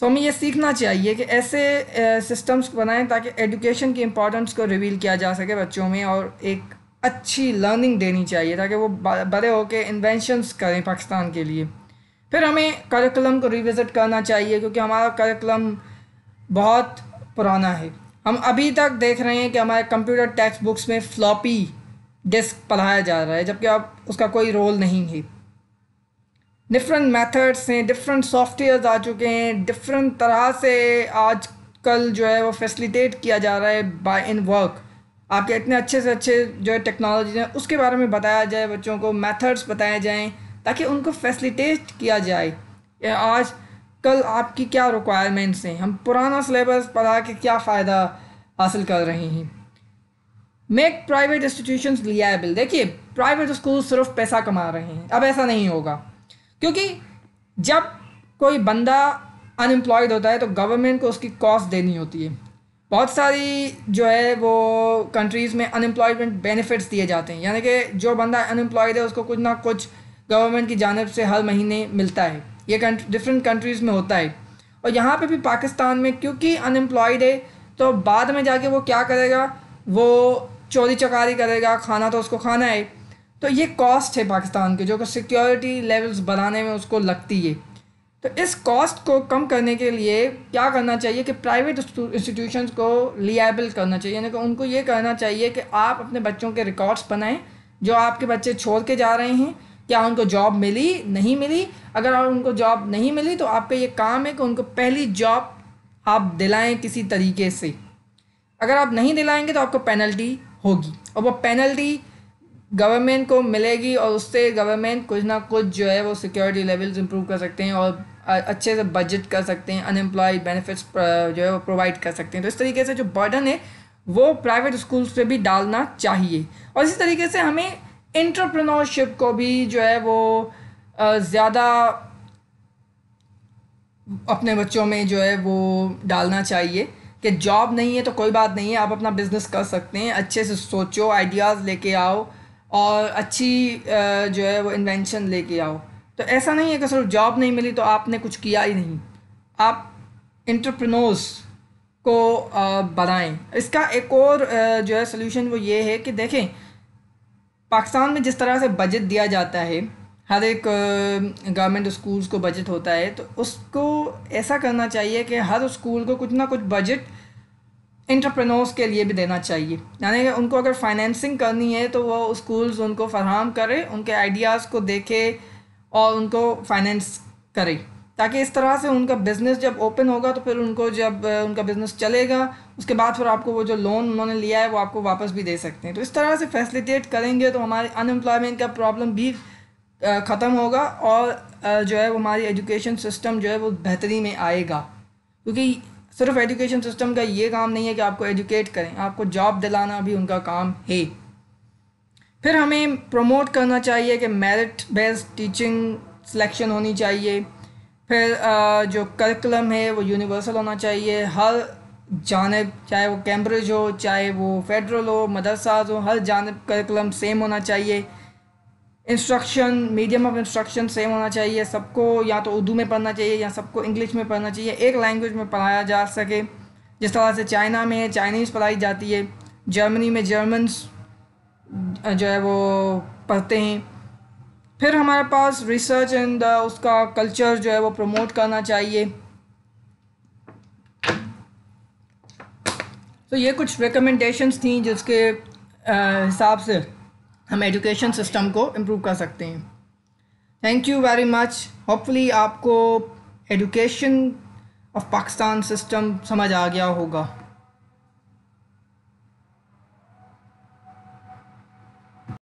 सो हमें यह सीखना चाहिए कि ऐसे सिस्टम्स बनाएं ताकि एजुकेशन की इम्पोर्टेंस को रिवील किया जा सके बच्चों में और एक अच्छी लर्निंग देनी चाहिए ताकि वो बड़े होकर इन्वेंशंस करें पाकिस्तान के लिए फिर हमें करिकुलम को रिविज़िट करना चाहिए क्योंकि हमारा करिकुलम बहुत पुराना है हम अभी तक देख रहे हैं कि हमारे कंप्यूटर टेक्स्ट बुक्स में फ्लॉपी डिस्क पढ़ाया जा रहा है जबकि आप उसका कोई रोल नहीं है डिफरेंट मेथड्स हैं डिफरेंट सॉफ्टवेयर आ चुके हैं डिफरेंट तरह से आज कल जो है वो फैसिलिटेट किया जा रहा है बाय इन वर्क आपके इतने अच्छे से अच्छे जो है टेक्नोलॉजी हैं उसके बारे में बताया जाए बच्चों को मेथड्स बताए जाएं ताकि उनको फैसिलिटेट किया जाए आज कल आपकी क्या रिक्वायरमेंट्स हैं हम पुराना सिलेबस पढ़ा के क्या फ़ायदा हासिल कर रहे हैं मेक प्राइवेट इंस्टीट्यूशन लियाबल देखिए प्राइवेट स्कूल सिर्फ पैसा कमा रहे हैं अब ऐसा नहीं होगा क्योंकि जब कोई बंदा अनएम्प्लॉयड होता है तो गवर्नमेंट को उसकी कॉस्ट देनी होती है बहुत सारी जो है वो कंट्रीज़ में अनएम्प्लॉयमेंट बेनिफिट्स दिए जाते हैं यानी कि जो बंदा अनएम्प्लॉयड है उसको कुछ ना कुछ गवर्नमेंट की जानब से हर महीने मिलता है ये डिफरेंट कंट्रीज़ में होता है और यहाँ पे भी पाकिस्तान में क्योंकि अनएम्प्लॉयड है तो बाद में जाके वो क्या करेगा वो चोरी चकारी करेगा खाना तो उसको खाना है तो ये कॉस्ट है पाकिस्तान के जो कि सिक्योरिटी लेवल्स बढ़ाने में उसको लगती है तो इस कॉस्ट को कम करने के लिए क्या करना चाहिए कि प्राइवेट इंस्टीट्यूशंस को लियाबल करना चाहिए यानी कि उनको ये करना चाहिए कि आप अपने बच्चों के रिकॉर्ड्स बनाएं जो आपके बच्चे छोड़ के जा रहे हैं क्या उनको जॉब मिली नहीं मिली अगर उनको जॉब नहीं मिली तो आपका ये काम है कि उनको पहली जॉब आप दिलाएं किसी तरीके से अगर आप नहीं दिलाएंगे तो आपको पेनल्टी होगी और वो पेनल्टी गवर्नमेंट को मिलेगी और उससे गवर्नमेंट कुछ ना कुछ जो है वो सिक्योरिटी लेवल्स इंप्रूव कर सकते हैं और अच्छे से बजट कर सकते हैं अनएम्प्लॉयड बेनिफिट्स जो है वो प्रोवाइड कर सकते हैं तो इस तरीके से जो बर्डन है वो प्राइवेट स्कूल्स पे भी डालना चाहिए और इसी तरीके से हमें इंटरप्रनोरशिप को भी जो है वो ज़्यादा अपने बच्चों में जो है वो डालना चाहिए कि जॉब नहीं है तो कोई बात नहीं है आप अपना बिज़नेस कर सकते हैं अच्छे से सोचो आइडियाज़ लेके आओ और अच्छी जो है वो इन्वेंशन लेके आओ तो ऐसा नहीं है कि सिर्फ जॉब नहीं मिली तो आपने कुछ किया ही नहीं आप इंटरप्रनोर्स को बनाएं इसका एक और जो है सोल्यूशन वो ये है कि देखें पाकिस्तान में जिस तरह से बजट दिया जाता है हर एक गवर्नमेंट स्कूल्स को बजट होता है तो उसको ऐसा करना चाहिए कि हर स्कूल को कुछ ना कुछ बजट इंटरप्रनोर्स के लिए भी देना चाहिए यानी कि उनको अगर फाइनेंसिंग करनी है तो वो स्कूल्स उनको फराहम करें उनके आइडियाज़ को देखे और उनको फाइनेंस करें ताकि इस तरह से उनका बिज़नेस जब ओपन होगा तो फिर उनको जब उनका बिज़नेस चलेगा उसके बाद फिर आपको वो जो लोन उन्होंने लिया है वो आपको वापस भी दे सकते हैं तो इस तरह से फैसिलिटेट करेंगे तो हमारे अनएम्प्लॉयमेंट का प्रॉब्लम भी ख़त्म होगा और जो है वो हमारी एजुकेशन सिस्टम जो है वो बेहतरी में आएगा क्योंकि सिर्फ एजुकेशन सिस्टम का ये काम नहीं है कि आपको एजुकेट करें आपको जॉब दिलाना भी उनका काम है फिर हमें प्रमोट करना चाहिए कि मेरिट बेस्ड टीचिंग सिलेक्शन होनी चाहिए फिर जो करिकुलम है वो यूनिवर्सल होना चाहिए हर जानब चाहे वो कैम्ब्रिज हो चाहे वो फेडरल हो मदरसाज हो हर जानब करिकुलम सेम होना चाहिए instruction medium of instruction same होना चाहिए सबको या तो उर्दू में पढ़ना चाहिए या सबको इंग्लिश में पढ़ना चाहिए एक लैंग्वेज में पढ़ाया जा सके जिस तरह से चाइना में चाइनीज़ पढ़ाई जाती है जर्मनी में जर्मन्स जो है वो पढ़ते हैं फिर हमारे पास रिसर्च एंड उसका कल्चर जो है वो प्रमोट करना चाहिए तो ये कुछ रिकमेंडेशंस थी जिसके हिसाब से हम एजुकेशन सिस्टम को इम्प्रूव कर सकते हैं thank you very much hopefully आपको एजुकेशन ऑफ पाकिस्तान सिस्टम समझ आ गया होगा